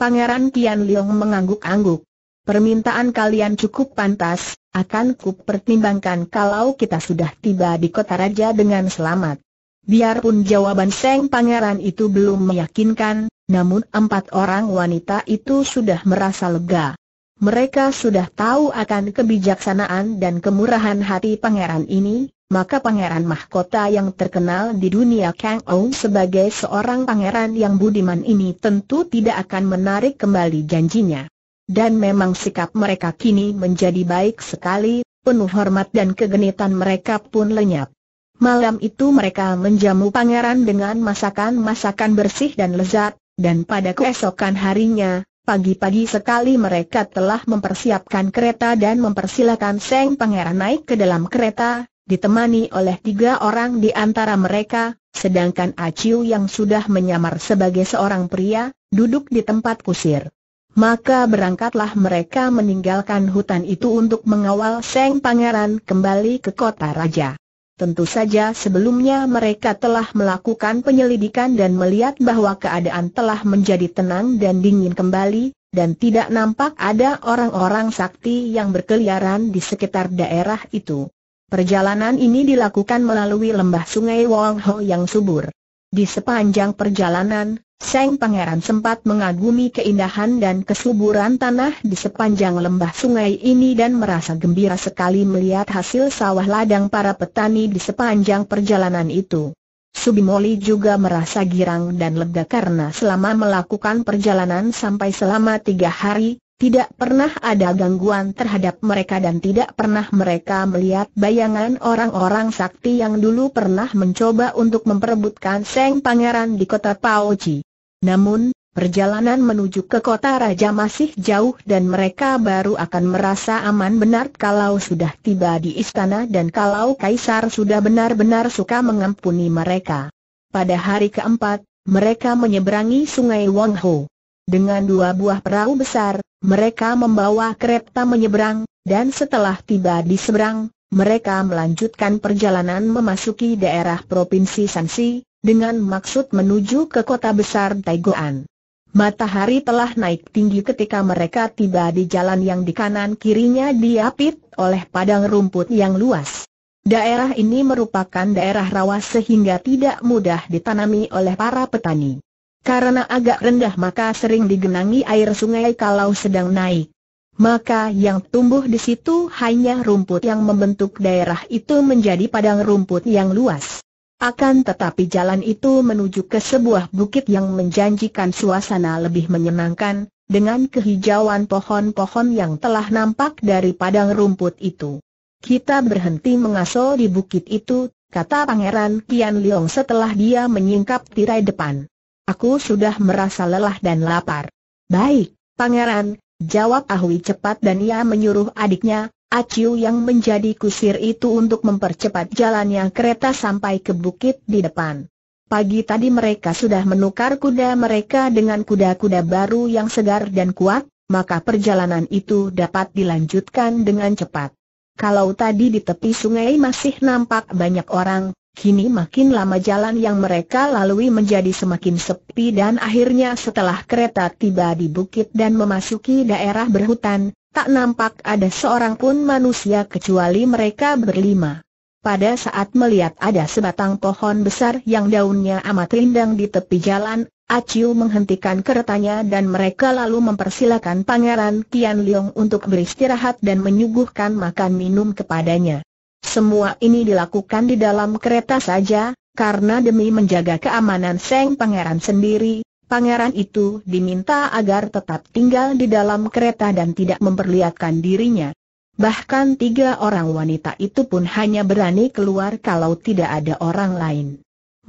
S1: Pangeran Tian Liong mengangguk-angguk. Permintaan kalian cukup pantas, akan kupertimbangkan kalau kita sudah tiba di kota raja dengan selamat. Biarpun jawaban Seng Pangeran itu belum meyakinkan, namun empat orang wanita itu sudah merasa lega. Mereka sudah tahu akan kebijaksanaan dan kemurahan hati pangeran ini, maka pangeran mahkota yang terkenal di dunia Kang Ou sebagai seorang pangeran yang budiman ini tentu tidak akan menarik kembali janjinya. Dan memang sikap mereka kini menjadi baik sekali, penuh hormat dan kegenitan mereka pun lenyap. Malam itu mereka menjamu pangeran dengan masakan-masakan bersih dan lezat, dan pada keesokan harinya, pagi-pagi sekali mereka telah mempersiapkan kereta dan mempersilahkan Seng Pangeran naik ke dalam kereta, ditemani oleh tiga orang di antara mereka, sedangkan Aciu yang sudah menyamar sebagai seorang pria, duduk di tempat kusir. Maka berangkatlah mereka meninggalkan hutan itu untuk mengawal Seng Pangeran kembali ke kota raja. Tentu saja sebelumnya mereka telah melakukan penyelidikan dan melihat bahwa keadaan telah menjadi tenang dan dingin kembali, dan tidak nampak ada orang-orang sakti yang berkeliaran di sekitar daerah itu. Perjalanan ini dilakukan melalui lembah sungai Wong Ho yang subur. Di sepanjang perjalanan, Seng Pangeran sempat mengagumi keindahan dan kesuburan tanah di sepanjang lembah sungai ini dan merasa gembira sekali melihat hasil sawah ladang para petani di sepanjang perjalanan itu. Subimoli juga merasa girang dan lega karena selama melakukan perjalanan sampai selama tiga hari, tidak pernah ada gangguan terhadap mereka dan tidak pernah mereka melihat bayangan orang-orang sakti yang dulu pernah mencoba untuk memperebutkan Seng Pangeran di kota Paoji. Namun, perjalanan menuju ke kota raja masih jauh dan mereka baru akan merasa aman benar kalau sudah tiba di istana dan kalau kaisar sudah benar-benar suka mengampuni mereka. Pada hari keempat, mereka menyeberangi sungai Wangho. Dengan dua buah perahu besar, mereka membawa kereta menyeberang, dan setelah tiba di seberang, mereka melanjutkan perjalanan memasuki daerah Provinsi Sansi, dengan maksud menuju ke kota besar Taigoan. Matahari telah naik tinggi ketika mereka tiba di jalan yang di kanan kirinya diapit oleh padang rumput yang luas. Daerah ini merupakan daerah rawa sehingga tidak mudah ditanami oleh para petani. Karena agak rendah maka sering digenangi air sungai kalau sedang naik. Maka yang tumbuh di situ hanya rumput yang membentuk daerah itu menjadi padang rumput yang luas. Akan tetapi jalan itu menuju ke sebuah bukit yang menjanjikan suasana lebih menyenangkan, dengan kehijauan pohon-pohon yang telah nampak dari padang rumput itu. Kita berhenti mengaso di bukit itu, kata Pangeran Kian Liong setelah dia menyingkap tirai depan. Aku sudah merasa lelah dan lapar. Baik, pangeran, jawab Ahui cepat dan ia menyuruh adiknya, Aciu yang menjadi kusir itu untuk mempercepat jalannya kereta sampai ke bukit di depan. Pagi tadi mereka sudah menukar kuda mereka dengan kuda-kuda baru yang segar dan kuat, maka perjalanan itu dapat dilanjutkan dengan cepat. Kalau tadi di tepi sungai masih nampak banyak orang, Kini makin lama jalan yang mereka lalui menjadi semakin sepi dan akhirnya setelah kereta tiba di bukit dan memasuki daerah berhutan, tak nampak ada seorang pun manusia kecuali mereka berlima. Pada saat melihat ada sebatang pohon besar yang daunnya amat rindang di tepi jalan, Aciu menghentikan keretanya dan mereka lalu mempersilakan Pangeran Tian untuk beristirahat dan menyuguhkan makan minum kepadanya. Semua ini dilakukan di dalam kereta saja, karena demi menjaga keamanan Seng Pangeran sendiri, Pangeran itu diminta agar tetap tinggal di dalam kereta dan tidak memperlihatkan dirinya. Bahkan tiga orang wanita itu pun hanya berani keluar kalau tidak ada orang lain.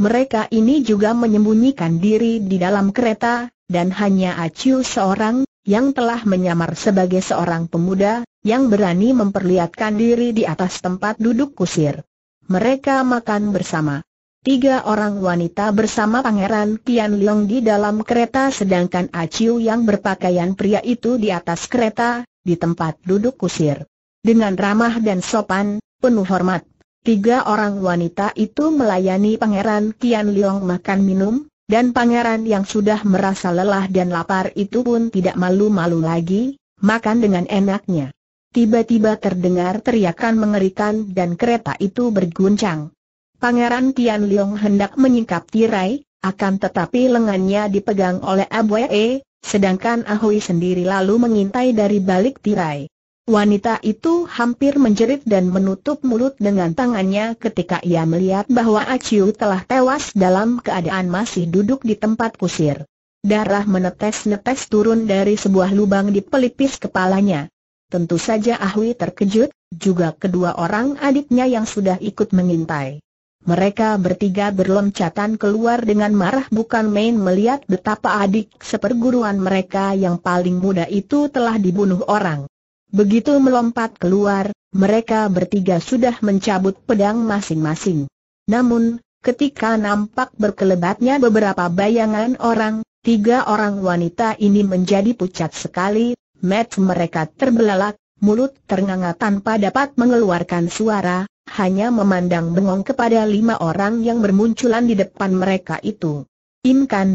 S1: Mereka ini juga menyembunyikan diri di dalam kereta, dan hanya Aciu seorang yang telah menyamar sebagai seorang pemuda, yang berani memperlihatkan diri di atas tempat duduk kusir. Mereka makan bersama. Tiga orang wanita bersama Pangeran Tian Leong di dalam kereta sedangkan Aciu yang berpakaian pria itu di atas kereta, di tempat duduk kusir. Dengan ramah dan sopan, penuh hormat, tiga orang wanita itu melayani Pangeran Tian Leong makan minum, dan pangeran yang sudah merasa lelah dan lapar itu pun tidak malu-malu lagi, makan dengan enaknya. Tiba-tiba terdengar teriakan mengerikan dan kereta itu berguncang. Pangeran Tian Liong hendak menyingkap tirai, akan tetapi lengannya dipegang oleh Abwe, e, sedangkan Ahui sendiri lalu mengintai dari balik tirai. Wanita itu hampir menjerit dan menutup mulut dengan tangannya ketika ia melihat bahwa Aciu telah tewas dalam keadaan masih duduk di tempat kusir. Darah menetes-netes turun dari sebuah lubang di pelipis kepalanya. Tentu saja Ahui terkejut, juga kedua orang adiknya yang sudah ikut mengintai. Mereka bertiga berlompatan keluar dengan marah bukan main melihat betapa adik seperguruan mereka yang paling muda itu telah dibunuh orang. Begitu melompat keluar, mereka bertiga sudah mencabut pedang masing-masing. Namun, ketika nampak berkelebatnya beberapa bayangan orang, tiga orang wanita ini menjadi pucat sekali, mat mereka terbelalak, mulut ternganga tanpa dapat mengeluarkan suara, hanya memandang bengong kepada lima orang yang bermunculan di depan mereka itu. Im Kan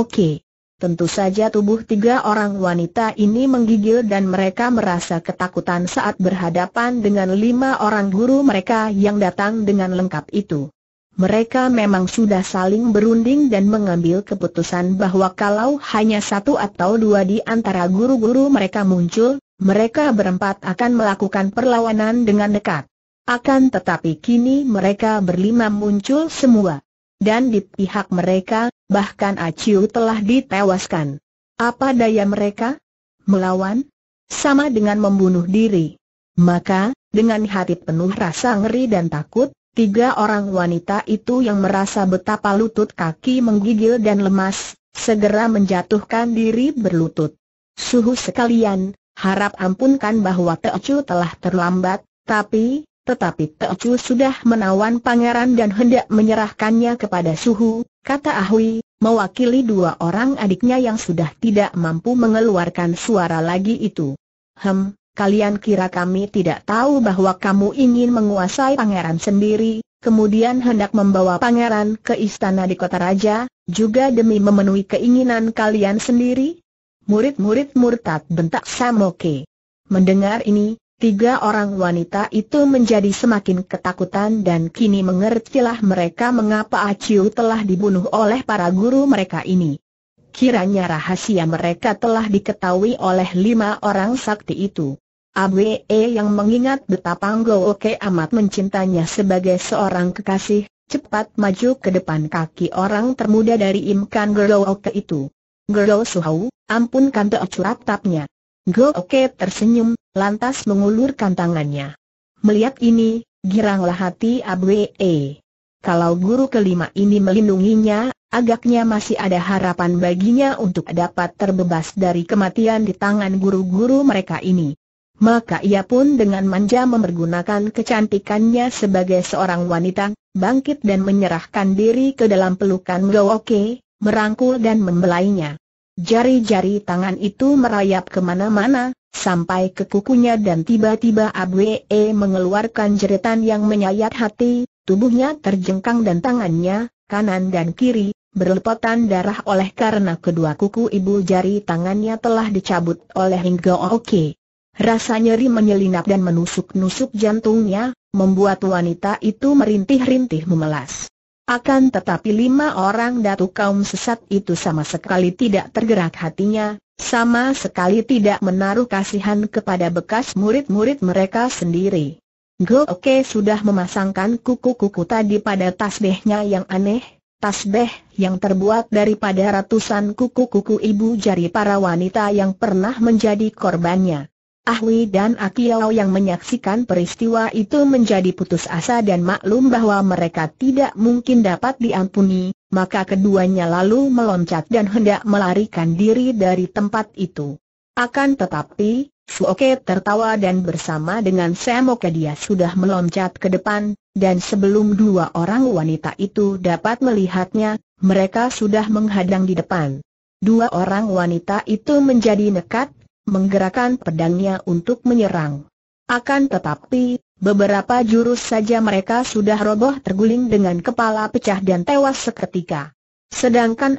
S1: Oke. Tentu saja tubuh tiga orang wanita ini menggigil dan mereka merasa ketakutan saat berhadapan dengan lima orang guru mereka yang datang dengan lengkap itu. Mereka memang sudah saling berunding dan mengambil keputusan bahwa kalau hanya satu atau dua di antara guru-guru mereka muncul, mereka berempat akan melakukan perlawanan dengan dekat. Akan tetapi kini mereka berlima muncul semua. Dan di pihak mereka, Bahkan Aciu telah ditewaskan. Apa daya mereka? Melawan? Sama dengan membunuh diri. Maka, dengan hati penuh rasa ngeri dan takut, tiga orang wanita itu yang merasa betapa lutut kaki menggigil dan lemas, segera menjatuhkan diri berlutut. Suhu sekalian, harap ampunkan bahwa Teocu telah terlambat, tapi, tetapi Teocu sudah menawan pangeran dan hendak menyerahkannya kepada Suhu, kata Ahui, mewakili dua orang adiknya yang sudah tidak mampu mengeluarkan suara lagi itu. Hem, kalian kira kami tidak tahu bahwa kamu ingin menguasai pangeran sendiri, kemudian hendak membawa pangeran ke istana di kota raja, juga demi memenuhi keinginan kalian sendiri? Murid-murid murtad bentak Samoke. Mendengar ini, Tiga orang wanita itu menjadi semakin ketakutan dan kini mengertilah mereka mengapa Aciu telah dibunuh oleh para guru mereka ini. Kiranya rahasia mereka telah diketahui oleh lima orang sakti itu. Abwe yang mengingat betapa Oke amat mencintanya sebagai seorang kekasih, cepat maju ke depan kaki orang termuda dari Imkan Oke itu. Gerlo Suhau, ampunkan teocur tapnya. Go Oke tersenyum, lantas mengulurkan tangannya. Melihat ini, giranglah hati Abwee. Kalau guru kelima ini melindunginya, agaknya masih ada harapan baginya untuk dapat terbebas dari kematian di tangan guru-guru mereka ini. Maka ia pun dengan manja memergunakan kecantikannya sebagai seorang wanita, bangkit dan menyerahkan diri ke dalam pelukan Go Oke, merangkul dan membelainya. Jari-jari tangan itu merayap kemana-mana, sampai ke kukunya dan tiba-tiba Abwee mengeluarkan jeritan yang menyayat hati, tubuhnya terjengkang dan tangannya, kanan dan kiri, berlepotan darah oleh karena kedua kuku ibu jari tangannya telah dicabut oleh hingga oke. Rasa nyeri menyelinap dan menusuk-nusuk jantungnya, membuat wanita itu merintih-rintih memelas. Akan tetapi lima orang datu kaum sesat itu sama sekali tidak tergerak hatinya, sama sekali tidak menaruh kasihan kepada bekas murid-murid mereka sendiri. Go Oke sudah memasangkan kuku-kuku tadi pada tasbehnya yang aneh, tasbeh yang terbuat daripada ratusan kuku-kuku ibu jari para wanita yang pernah menjadi korbannya. Ahwi dan Akiao yang menyaksikan peristiwa itu menjadi putus asa dan maklum bahwa mereka tidak mungkin dapat diampuni, maka keduanya lalu meloncat dan hendak melarikan diri dari tempat itu. Akan tetapi, Suoke tertawa dan bersama dengan Semoke dia sudah meloncat ke depan, dan sebelum dua orang wanita itu dapat melihatnya, mereka sudah menghadang di depan. Dua orang wanita itu menjadi nekat, menggerakkan pedangnya untuk menyerang. Akan tetapi, beberapa jurus saja mereka sudah roboh terguling dengan kepala pecah dan tewas seketika. Sedangkan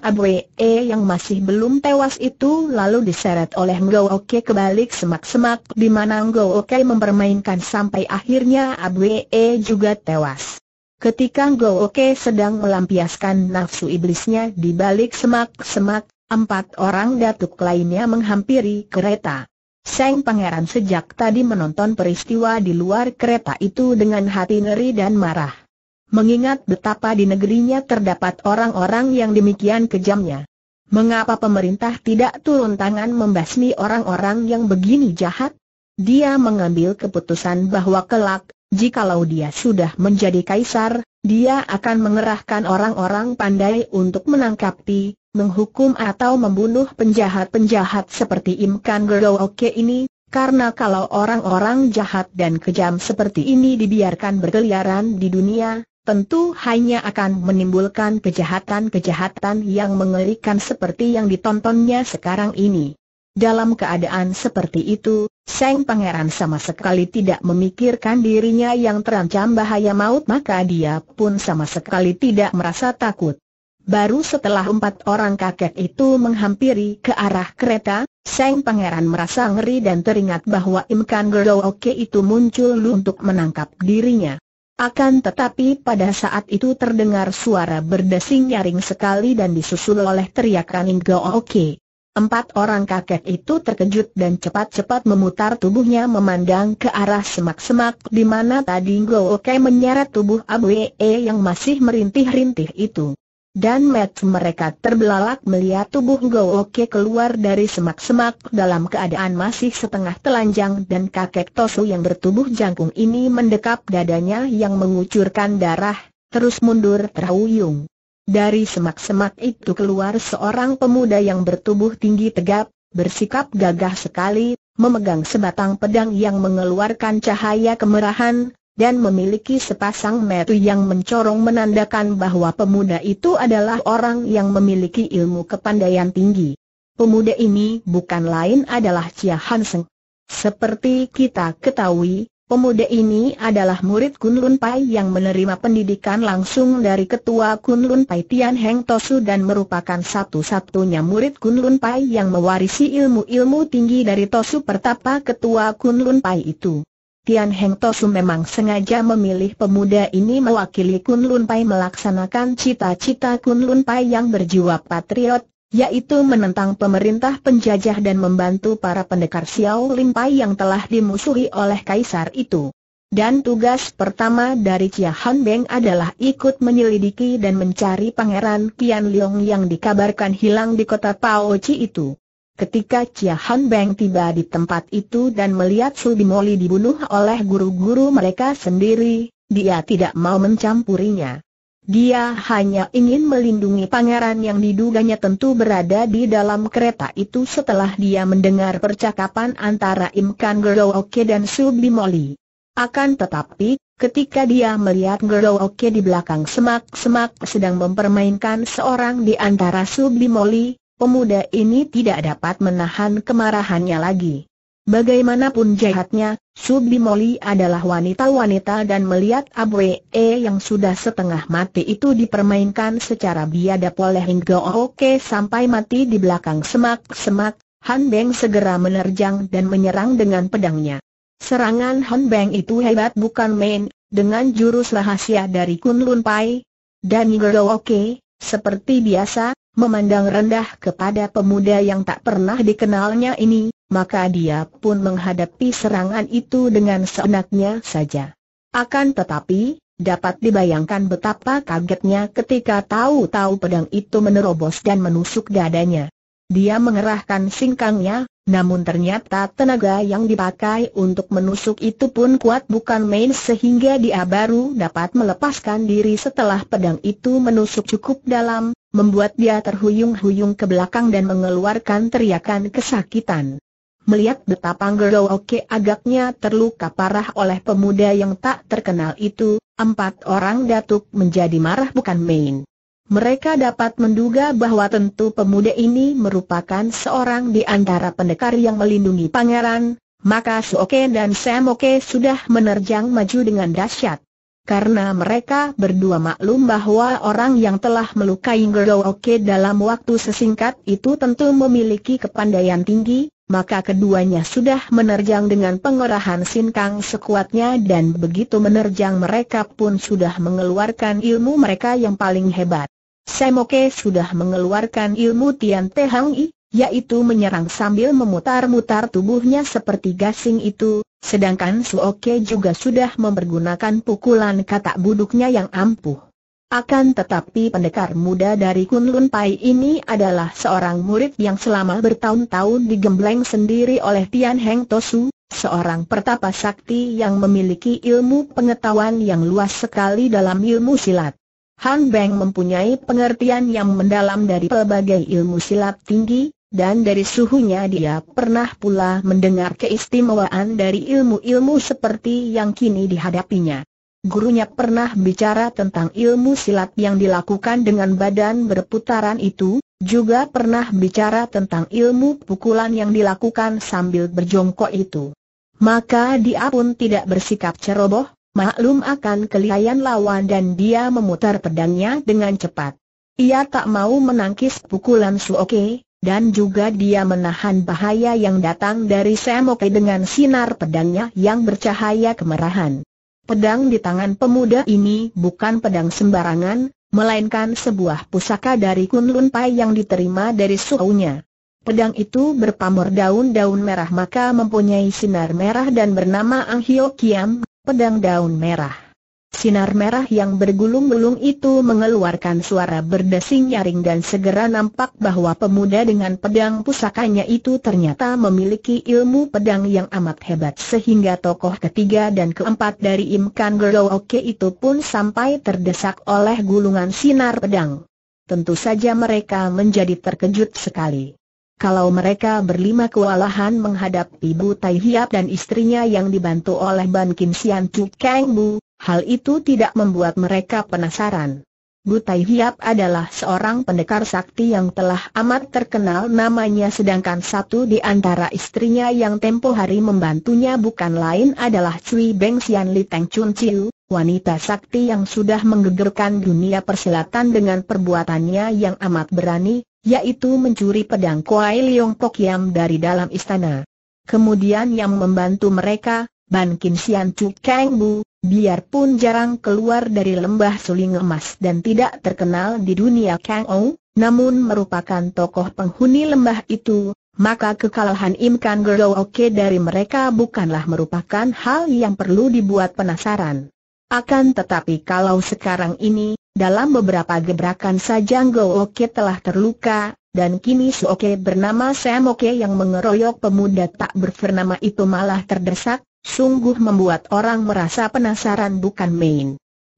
S1: E yang masih belum tewas itu lalu diseret oleh Ngooke ke balik semak-semak di mana Ngooke mempermainkan sampai akhirnya E juga tewas. Ketika Gooke sedang melampiaskan nafsu iblisnya di balik semak-semak, Empat orang datuk lainnya menghampiri kereta. Seng Pangeran sejak tadi menonton peristiwa di luar kereta itu dengan hati ngeri dan marah. Mengingat betapa di negerinya terdapat orang-orang yang demikian kejamnya. Mengapa pemerintah tidak turun tangan membasmi orang-orang yang begini jahat? Dia mengambil keputusan bahwa kelak, Jikalau dia sudah menjadi kaisar, dia akan mengerahkan orang-orang pandai untuk menangkapi, menghukum atau membunuh penjahat-penjahat seperti Im Kan Oke ini, karena kalau orang-orang jahat dan kejam seperti ini dibiarkan berkeliaran di dunia, tentu hanya akan menimbulkan kejahatan-kejahatan yang mengerikan seperti yang ditontonnya sekarang ini. Dalam keadaan seperti itu, Seng Pangeran sama sekali tidak memikirkan dirinya yang terancam bahaya maut maka dia pun sama sekali tidak merasa takut. Baru setelah empat orang kakek itu menghampiri ke arah kereta, Seng Pangeran merasa ngeri dan teringat bahwa Imkan Gerdo Oke itu muncul untuk menangkap dirinya. Akan tetapi pada saat itu terdengar suara berdesing nyaring sekali dan disusul oleh teriakan Inggo Oke. Empat orang kakek itu terkejut dan cepat-cepat memutar tubuhnya memandang ke arah semak-semak di mana tadi Go Oke menyeret tubuh Abu Ee e yang masih merintih-rintih itu. Dan mat mereka terbelalak melihat tubuh Go Oke keluar dari semak-semak dalam keadaan masih setengah telanjang dan kakek Tosu yang bertubuh jangkung ini mendekap dadanya yang mengucurkan darah, terus mundur terhuyung. Dari semak-semak itu keluar seorang pemuda yang bertubuh tinggi tegap, bersikap gagah sekali, memegang sebatang pedang yang mengeluarkan cahaya kemerahan, dan memiliki sepasang metu yang mencorong menandakan bahwa pemuda itu adalah orang yang memiliki ilmu kepandaian tinggi. Pemuda ini bukan lain adalah Chia Hanseng. Seperti kita ketahui, Pemuda ini adalah murid Kunlun Pai yang menerima pendidikan langsung dari ketua Kunlun Pai Tian Heng Tosu dan merupakan satu-satunya murid Kunlun Pai yang mewarisi ilmu-ilmu tinggi dari Tosu Pertapa ketua Kunlun Pai itu. Tian Heng Tosu memang sengaja memilih pemuda ini mewakili Kunlun Pai melaksanakan cita-cita Kunlun Pai yang berjiwa patriot, yaitu menentang pemerintah penjajah dan membantu para pendekar Xiao Limpai yang telah dimusuhi oleh kaisar itu. Dan tugas pertama dari Chia Han Beng adalah ikut menyelidiki dan mencari pangeran Qian Leong yang dikabarkan hilang di kota Pao Chi itu. Ketika Chia Han Beng tiba di tempat itu dan melihat Subimoli dibunuh oleh guru-guru mereka sendiri, dia tidak mau mencampurinya. Dia hanya ingin melindungi pangeran yang diduganya tentu berada di dalam kereta itu setelah dia mendengar percakapan antara Imkan Gerooke dan Subimoli. Akan tetapi, ketika dia melihat Gerooke di belakang semak-semak sedang mempermainkan seorang di antara Subimoli, pemuda ini tidak dapat menahan kemarahannya lagi. Bagaimanapun jahatnya, Subimoli adalah wanita-wanita dan melihat Abre-e e yang sudah setengah mati itu dipermainkan secara biadab oleh hingga Oke sampai mati di belakang semak-semak, Han Beng segera menerjang dan menyerang dengan pedangnya. Serangan Han Beng itu hebat bukan main, dengan jurus rahasia dari Kunlun Pai. Dan hingga Oke, seperti biasa, memandang rendah kepada pemuda yang tak pernah dikenalnya ini, maka dia pun menghadapi serangan itu dengan seenaknya saja. Akan tetapi, dapat dibayangkan betapa kagetnya ketika tahu-tahu pedang itu menerobos dan menusuk dadanya. Dia mengerahkan singkangnya, namun ternyata tenaga yang dipakai untuk menusuk itu pun kuat bukan main sehingga dia baru dapat melepaskan diri setelah pedang itu menusuk cukup dalam, membuat dia terhuyung-huyung ke belakang dan mengeluarkan teriakan kesakitan melihat betapa Gerou agaknya terluka parah oleh pemuda yang tak terkenal itu, empat orang datuk menjadi marah bukan main. Mereka dapat menduga bahwa tentu pemuda ini merupakan seorang di antara pendekar yang melindungi pangeran, maka Suoke dan Samoke sudah menerjang maju dengan dahsyat karena mereka berdua maklum bahwa orang yang telah melukai Ngeroke dalam waktu sesingkat itu tentu memiliki kepandaian tinggi, maka keduanya sudah menerjang dengan pengerahan sinkang sekuatnya dan begitu menerjang mereka pun sudah mengeluarkan ilmu mereka yang paling hebat. Semoke sudah mengeluarkan ilmu Tian Te Hang I, yaitu menyerang sambil memutar-mutar tubuhnya seperti gasing itu, Sedangkan Suoke juga sudah mempergunakan pukulan katak buduknya yang ampuh. Akan tetapi pendekar muda dari Kunlun Pai ini adalah seorang murid yang selama bertahun-tahun digembleng sendiri oleh Tian Heng Tosu, seorang pertapa sakti yang memiliki ilmu pengetahuan yang luas sekali dalam ilmu silat. Han Beng mempunyai pengertian yang mendalam dari pelbagai ilmu silat tinggi, dan dari suhunya dia pernah pula mendengar keistimewaan dari ilmu-ilmu seperti yang kini dihadapinya. Gurunya pernah bicara tentang ilmu silat yang dilakukan dengan badan berputaran itu, juga pernah bicara tentang ilmu pukulan yang dilakukan sambil berjongkok itu. Maka dia pun tidak bersikap ceroboh, maklum akan kelihayan lawan dan dia memutar pedangnya dengan cepat. Ia tak mau menangkis pukulan Suoke, dan juga dia menahan bahaya yang datang dari Semoke dengan sinar pedangnya yang bercahaya kemerahan. Pedang di tangan pemuda ini bukan pedang sembarangan, melainkan sebuah pusaka dari Kunlun Pai yang diterima dari suhunya. Pedang itu berpamor daun-daun merah maka mempunyai sinar merah dan bernama Hyo Kiam, pedang daun merah. Sinar merah yang bergulung-gulung itu mengeluarkan suara berdesing nyaring dan segera nampak bahwa pemuda dengan pedang pusakanya itu ternyata memiliki ilmu pedang yang amat hebat sehingga tokoh ketiga dan keempat dari Imkan Gerooke itu pun sampai terdesak oleh gulungan sinar pedang. Tentu saja mereka menjadi terkejut sekali. Kalau mereka berlima kewalahan menghadapi Bu Tai Hiap dan istrinya yang dibantu oleh Ban Kim Sian Chu Kang Bu, Hal itu tidak membuat mereka penasaran. Butai Hiap adalah seorang pendekar sakti yang telah amat terkenal namanya sedangkan satu di antara istrinya yang tempo hari membantunya bukan lain adalah Cui Beng Xian Li Teng Chun Chiu, wanita sakti yang sudah menggegerkan dunia persilatan dengan perbuatannya yang amat berani, yaitu mencuri pedang Kuai Leong Yam dari dalam istana. Kemudian yang membantu mereka, Ban Kim Sian Chu Kang Bu, biarpun jarang keluar dari lembah suling emas dan tidak terkenal di dunia Kang Ou, namun merupakan tokoh penghuni lembah itu, maka kekalahan Im Kan Oke dari mereka bukanlah merupakan hal yang perlu dibuat penasaran. Akan tetapi kalau sekarang ini, dalam beberapa gebrakan saja Oke telah terluka, dan kini Suoke bernama Samoke yang mengeroyok pemuda tak bernama itu malah terdesak, sungguh membuat orang merasa penasaran bukan main.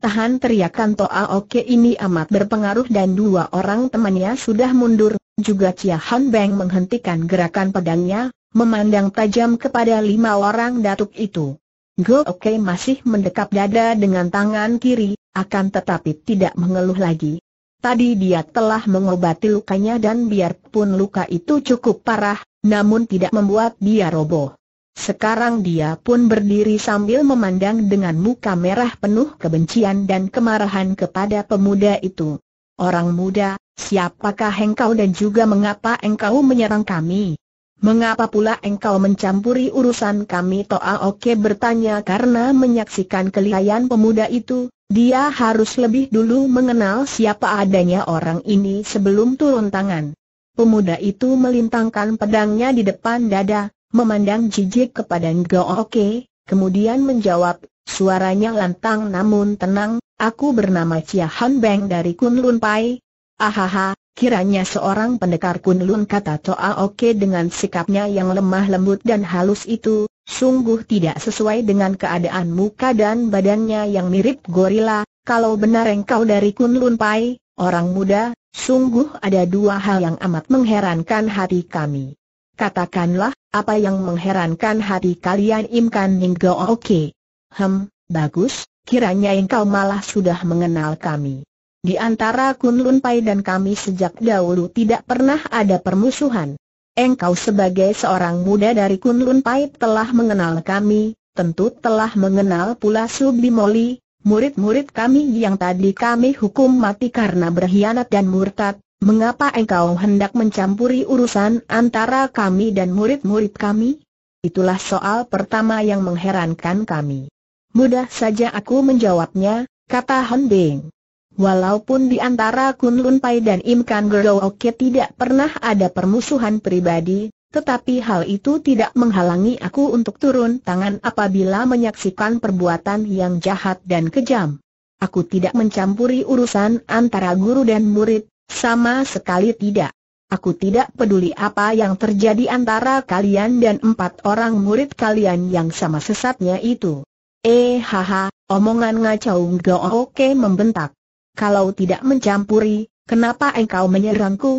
S1: Tahan teriakan Toa Oke ini amat berpengaruh dan dua orang temannya sudah mundur, juga Chia Han Beng menghentikan gerakan pedangnya, memandang tajam kepada lima orang datuk itu. Go Oke masih mendekap dada dengan tangan kiri, akan tetapi tidak mengeluh lagi. Tadi dia telah mengobati lukanya dan biarpun luka itu cukup parah, namun tidak membuat dia roboh. Sekarang dia pun berdiri sambil memandang dengan muka merah penuh kebencian dan kemarahan kepada pemuda itu. Orang muda, siapakah engkau dan juga mengapa engkau menyerang kami? Mengapa pula engkau mencampuri urusan kami Toa Oke bertanya karena menyaksikan kelihayan pemuda itu, dia harus lebih dulu mengenal siapa adanya orang ini sebelum turun tangan. Pemuda itu melintangkan pedangnya di depan dada, memandang jijik kepada Ngo Oke, kemudian menjawab, suaranya lantang namun tenang, aku bernama Chia Han Beng dari Kunlun Pai. Ahaha, Kiranya seorang pendekar kunlun kata Toa Oke dengan sikapnya yang lemah lembut dan halus itu, sungguh tidak sesuai dengan keadaan muka dan badannya yang mirip gorila, kalau benar engkau dari kunlun pai, orang muda, sungguh ada dua hal yang amat mengherankan hati kami. Katakanlah, apa yang mengherankan hati kalian imkan Ninggo Oke? Hem, bagus, kiranya engkau malah sudah mengenal kami. Di antara Kun Lun Pai dan kami sejak dahulu tidak pernah ada permusuhan. Engkau sebagai seorang muda dari Kun Lun Pai telah mengenal kami, tentu telah mengenal pula Sublimoli, murid-murid kami yang tadi kami hukum mati karena berkhianat dan murtad. Mengapa engkau hendak mencampuri urusan antara kami dan murid-murid kami? Itulah soal pertama yang mengherankan kami. Mudah saja aku menjawabnya, kata Han Bing. Walaupun di antara Kun Lun Pai dan Im Kan Gerooke tidak pernah ada permusuhan pribadi, tetapi hal itu tidak menghalangi aku untuk turun tangan apabila menyaksikan perbuatan yang jahat dan kejam. Aku tidak mencampuri urusan antara guru dan murid, sama sekali tidak. Aku tidak peduli apa yang terjadi antara kalian dan empat orang murid kalian yang sama sesatnya itu. Eh haha, omongan ngacau Go Oke membentak kalau tidak mencampuri, kenapa engkau menyerangku?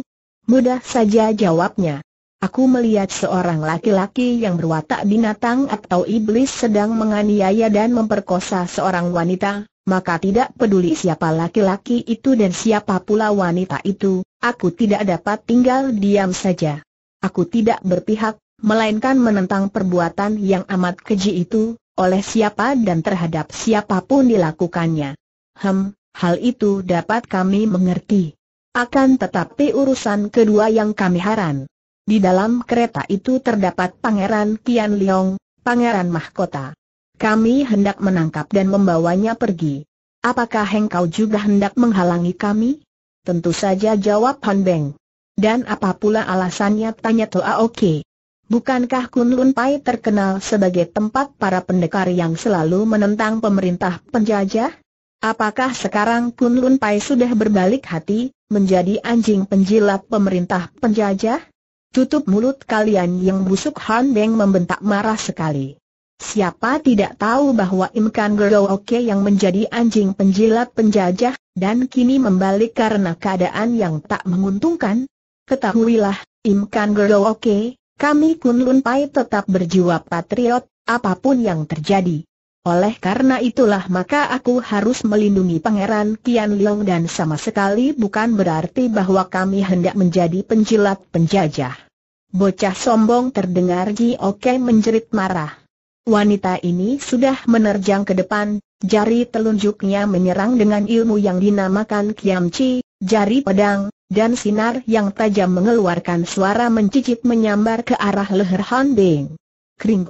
S1: Mudah saja jawabnya. Aku melihat seorang laki-laki yang berwatak binatang atau iblis sedang menganiaya dan memperkosa seorang wanita, maka tidak peduli siapa laki-laki itu dan siapa pula wanita itu, aku tidak dapat tinggal diam saja. Aku tidak berpihak, melainkan menentang perbuatan yang amat keji itu, oleh siapa dan terhadap siapapun dilakukannya. Hem, hal itu dapat kami mengerti. Akan tetapi urusan kedua yang kami heran, Di dalam kereta itu terdapat Pangeran Kian Liong, Pangeran Mahkota. Kami hendak menangkap dan membawanya pergi. Apakah engkau juga hendak menghalangi kami? Tentu saja jawab Han Beng. Dan apa pula alasannya tanya Toa Oke. Bukankah Kunlun Pai terkenal sebagai tempat para pendekar yang selalu menentang pemerintah penjajah? Apakah sekarang Kun Lun Pai sudah berbalik hati, menjadi anjing penjilat pemerintah penjajah? Tutup mulut kalian yang busuk Han Beng membentak marah sekali. Siapa tidak tahu bahwa Im Imkan Oke yang menjadi anjing penjilat penjajah, dan kini membalik karena keadaan yang tak menguntungkan? Ketahuilah, Im Imkan Oke, kami Kun Lun Pai tetap berjiwa patriot, apapun yang terjadi. Oleh karena itulah maka aku harus melindungi Pangeran Kian Leong dan sama sekali bukan berarti bahwa kami hendak menjadi penjilat penjajah. Bocah sombong terdengar Ji Oke menjerit marah. Wanita ini sudah menerjang ke depan, jari telunjuknya menyerang dengan ilmu yang dinamakan Kiamci, jari pedang, dan sinar yang tajam mengeluarkan suara mencicit menyambar ke arah leher Han Bing. Kring.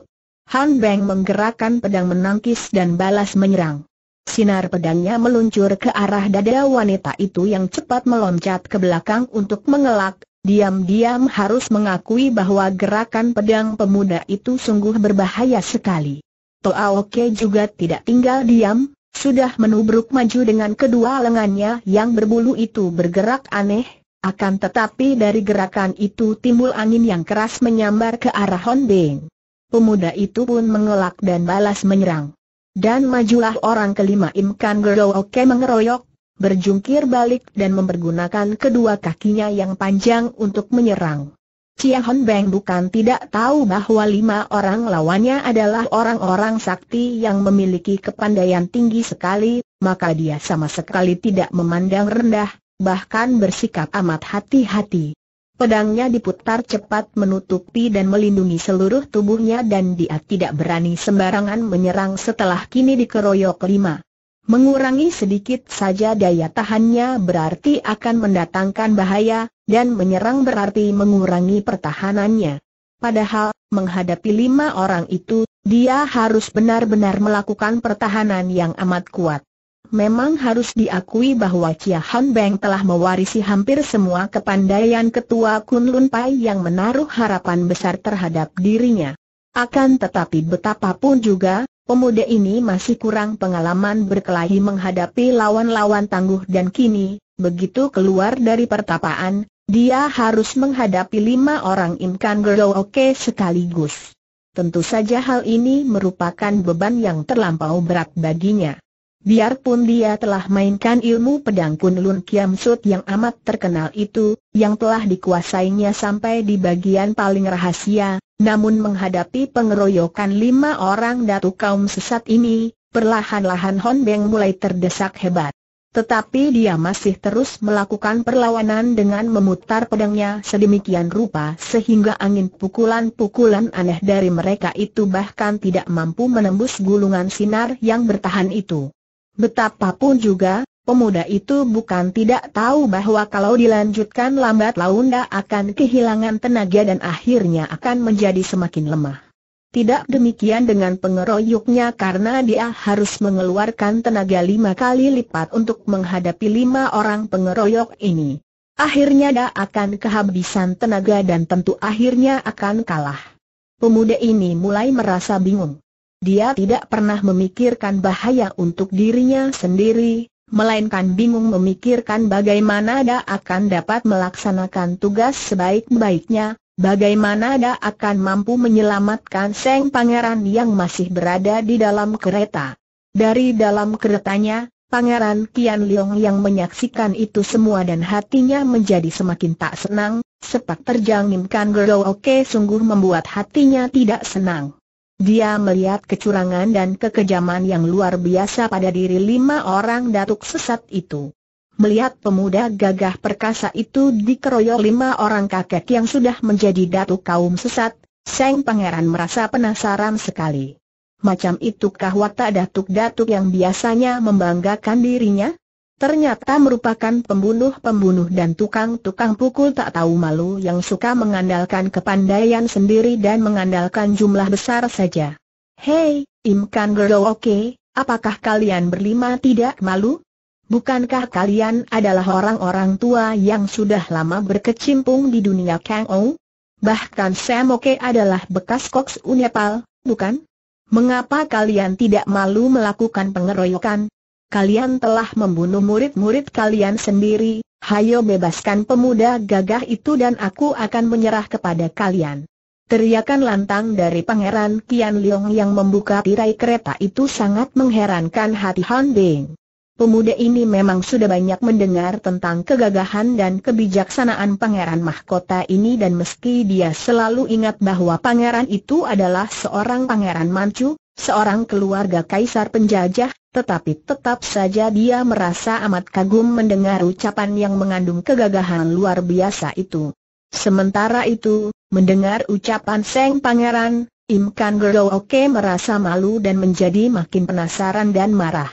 S1: Han Beng menggerakkan pedang menangkis dan balas menyerang. Sinar pedangnya meluncur ke arah dada wanita itu yang cepat meloncat ke belakang untuk mengelak, diam-diam harus mengakui bahwa gerakan pedang pemuda itu sungguh berbahaya sekali. Toaoke juga tidak tinggal diam, sudah menubruk maju dengan kedua lengannya yang berbulu itu bergerak aneh, akan tetapi dari gerakan itu timbul angin yang keras menyambar ke arah Beng. Pemuda itu pun mengelak dan balas menyerang. Dan majulah orang kelima Im Kan Gero Oke mengeroyok, berjungkir balik dan mempergunakan kedua kakinya yang panjang untuk menyerang. Chia Hon Beng bukan tidak tahu bahwa lima orang lawannya adalah orang-orang sakti yang memiliki kepandaian tinggi sekali, maka dia sama sekali tidak memandang rendah, bahkan bersikap amat hati-hati. Pedangnya diputar cepat menutupi dan melindungi seluruh tubuhnya dan dia tidak berani sembarangan menyerang setelah kini dikeroyok lima. Mengurangi sedikit saja daya tahannya berarti akan mendatangkan bahaya, dan menyerang berarti mengurangi pertahanannya. Padahal, menghadapi lima orang itu, dia harus benar-benar melakukan pertahanan yang amat kuat. Memang harus diakui bahwa Chia Han Beng telah mewarisi hampir semua kepandaian ketua Kunlun Pai yang menaruh harapan besar terhadap dirinya. Akan tetapi betapapun juga, pemuda ini masih kurang pengalaman berkelahi menghadapi lawan-lawan tangguh dan kini, begitu keluar dari pertapaan, dia harus menghadapi lima orang imkan oke sekaligus. Tentu saja hal ini merupakan beban yang terlampau berat baginya. Biarpun dia telah mainkan ilmu pedang Kunlun Kiam Sut yang amat terkenal itu, yang telah dikuasainya sampai di bagian paling rahasia, namun menghadapi pengeroyokan lima orang datu kaum sesat ini, perlahan-lahan Hon Beng mulai terdesak hebat. Tetapi dia masih terus melakukan perlawanan dengan memutar pedangnya sedemikian rupa sehingga angin pukulan-pukulan aneh dari mereka itu bahkan tidak mampu menembus gulungan sinar yang bertahan itu. Betapapun juga, pemuda itu bukan tidak tahu bahwa kalau dilanjutkan lambat launda akan kehilangan tenaga dan akhirnya akan menjadi semakin lemah. Tidak demikian dengan pengeroyoknya karena dia harus mengeluarkan tenaga lima kali lipat untuk menghadapi lima orang pengeroyok ini. Akhirnya dia akan kehabisan tenaga dan tentu akhirnya akan kalah. Pemuda ini mulai merasa bingung. Dia tidak pernah memikirkan bahaya untuk dirinya sendiri, melainkan bingung memikirkan bagaimana dia akan dapat melaksanakan tugas sebaik-baiknya, bagaimana dia akan mampu menyelamatkan Seng Pangeran yang masih berada di dalam kereta. Dari dalam keretanya, Pangeran Kian Leong yang menyaksikan itu semua dan hatinya menjadi semakin tak senang, sepak terjang imkan Oke sungguh membuat hatinya tidak senang. Dia melihat kecurangan dan kekejaman yang luar biasa pada diri lima orang datuk sesat itu. Melihat pemuda gagah perkasa itu dikeroyok lima orang kakek yang sudah menjadi datuk kaum sesat, Seng Pangeran merasa penasaran sekali. Macam itukah watak datuk-datuk yang biasanya membanggakan dirinya? Ternyata merupakan pembunuh-pembunuh dan tukang-tukang pukul tak tahu malu yang suka mengandalkan kepandaian sendiri dan mengandalkan jumlah besar saja. Hei, Imkan Girl Oke, apakah kalian berlima tidak malu? Bukankah kalian adalah orang-orang tua yang sudah lama berkecimpung di dunia Kang Ou? Bahkan Sam Oke adalah bekas koks Unepal, bukan? Mengapa kalian tidak malu melakukan pengeroyokan, kalian telah membunuh murid-murid kalian sendiri, hayo bebaskan pemuda gagah itu dan aku akan menyerah kepada kalian. Teriakan lantang dari Pangeran Kian Leong yang membuka tirai kereta itu sangat mengherankan hati Han Bing. Pemuda ini memang sudah banyak mendengar tentang kegagahan dan kebijaksanaan Pangeran Mahkota ini dan meski dia selalu ingat bahwa Pangeran itu adalah seorang Pangeran Manchu, seorang keluarga kaisar penjajah, tetapi tetap saja dia merasa amat kagum mendengar ucapan yang mengandung kegagahan luar biasa itu. Sementara itu, mendengar ucapan Seng Pangeran, Im Kan Oke merasa malu dan menjadi makin penasaran dan marah.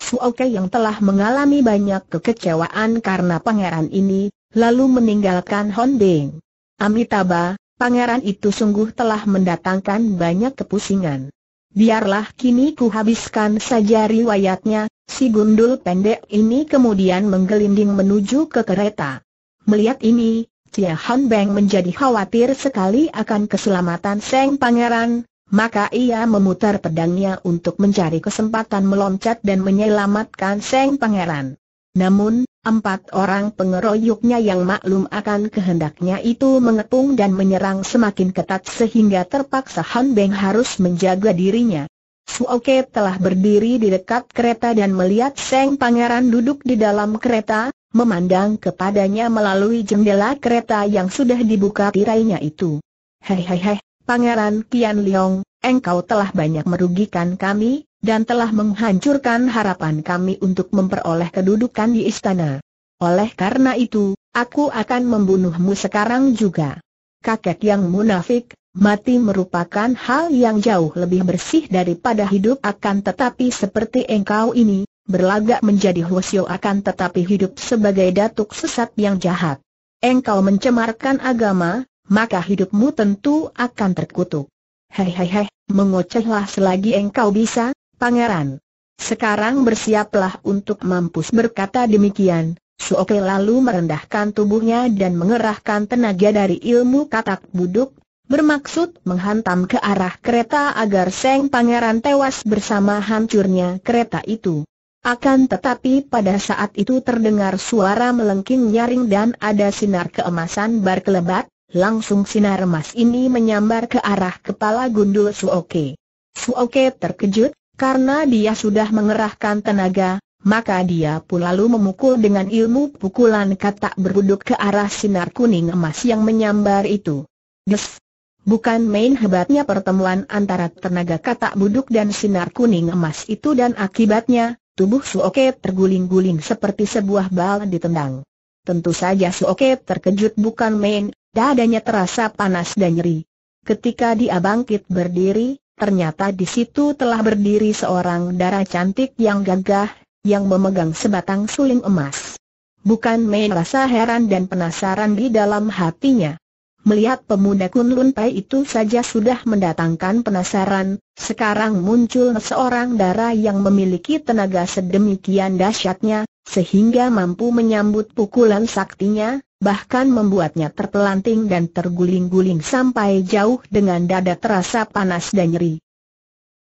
S1: Su Oke yang telah mengalami banyak kekecewaan karena pangeran ini, lalu meninggalkan Beng. Amitabha, pangeran itu sungguh telah mendatangkan banyak kepusingan. Biarlah kini ku habiskan saja riwayatnya, si gundul pendek ini kemudian menggelinding menuju ke kereta. Melihat ini, Cia Han Beng menjadi khawatir sekali akan keselamatan Seng Pangeran, maka ia memutar pedangnya untuk mencari kesempatan meloncat dan menyelamatkan Seng Pangeran. Namun, Empat orang pengeroyoknya yang maklum akan kehendaknya itu mengepung dan menyerang semakin ketat sehingga terpaksa Han Beng harus menjaga dirinya. Suoke telah berdiri di dekat kereta dan melihat Seng Pangeran duduk di dalam kereta, memandang kepadanya melalui jendela kereta yang sudah dibuka tirainya itu. Hei hei hei, Pangeran Qian Liong, engkau telah banyak merugikan kami, dan telah menghancurkan harapan kami untuk memperoleh kedudukan di istana. Oleh karena itu, aku akan membunuhmu sekarang juga. Kakek yang munafik, mati merupakan hal yang jauh lebih bersih daripada hidup akan tetapi seperti engkau ini, berlagak menjadi hosyo akan tetapi hidup sebagai datuk sesat yang jahat. Engkau mencemarkan agama, maka hidupmu tentu akan terkutuk. Hei hei hei, mengocehlah selagi engkau bisa, Pangeran. Sekarang bersiaplah untuk mampus berkata demikian, Suoke lalu merendahkan tubuhnya dan mengerahkan tenaga dari ilmu katak buduk, bermaksud menghantam ke arah kereta agar Seng Pangeran tewas bersama hancurnya kereta itu. Akan tetapi pada saat itu terdengar suara melengking nyaring dan ada sinar keemasan berkelebat, langsung sinar emas ini menyambar ke arah kepala gundul Suoke. Suoke terkejut, karena dia sudah mengerahkan tenaga, maka dia pun lalu memukul dengan ilmu pukulan katak berbuduk ke arah sinar kuning emas yang menyambar itu. Des! Bukan main hebatnya pertemuan antara tenaga katak buduk dan sinar kuning emas itu dan akibatnya, tubuh Suoke terguling-guling seperti sebuah bal ditendang. Tentu saja Suoke terkejut bukan main, dadanya terasa panas dan nyeri. Ketika dia bangkit berdiri, Ternyata di situ telah berdiri seorang dara cantik yang gagah, yang memegang sebatang suling emas. Bukan main rasa heran dan penasaran di dalam hatinya. Melihat pemuda Kunlun Pai itu saja sudah mendatangkan penasaran, sekarang muncul seorang dara yang memiliki tenaga sedemikian dahsyatnya, sehingga mampu menyambut pukulan saktinya, bahkan membuatnya terpelanting dan terguling-guling sampai jauh dengan dada terasa panas dan nyeri.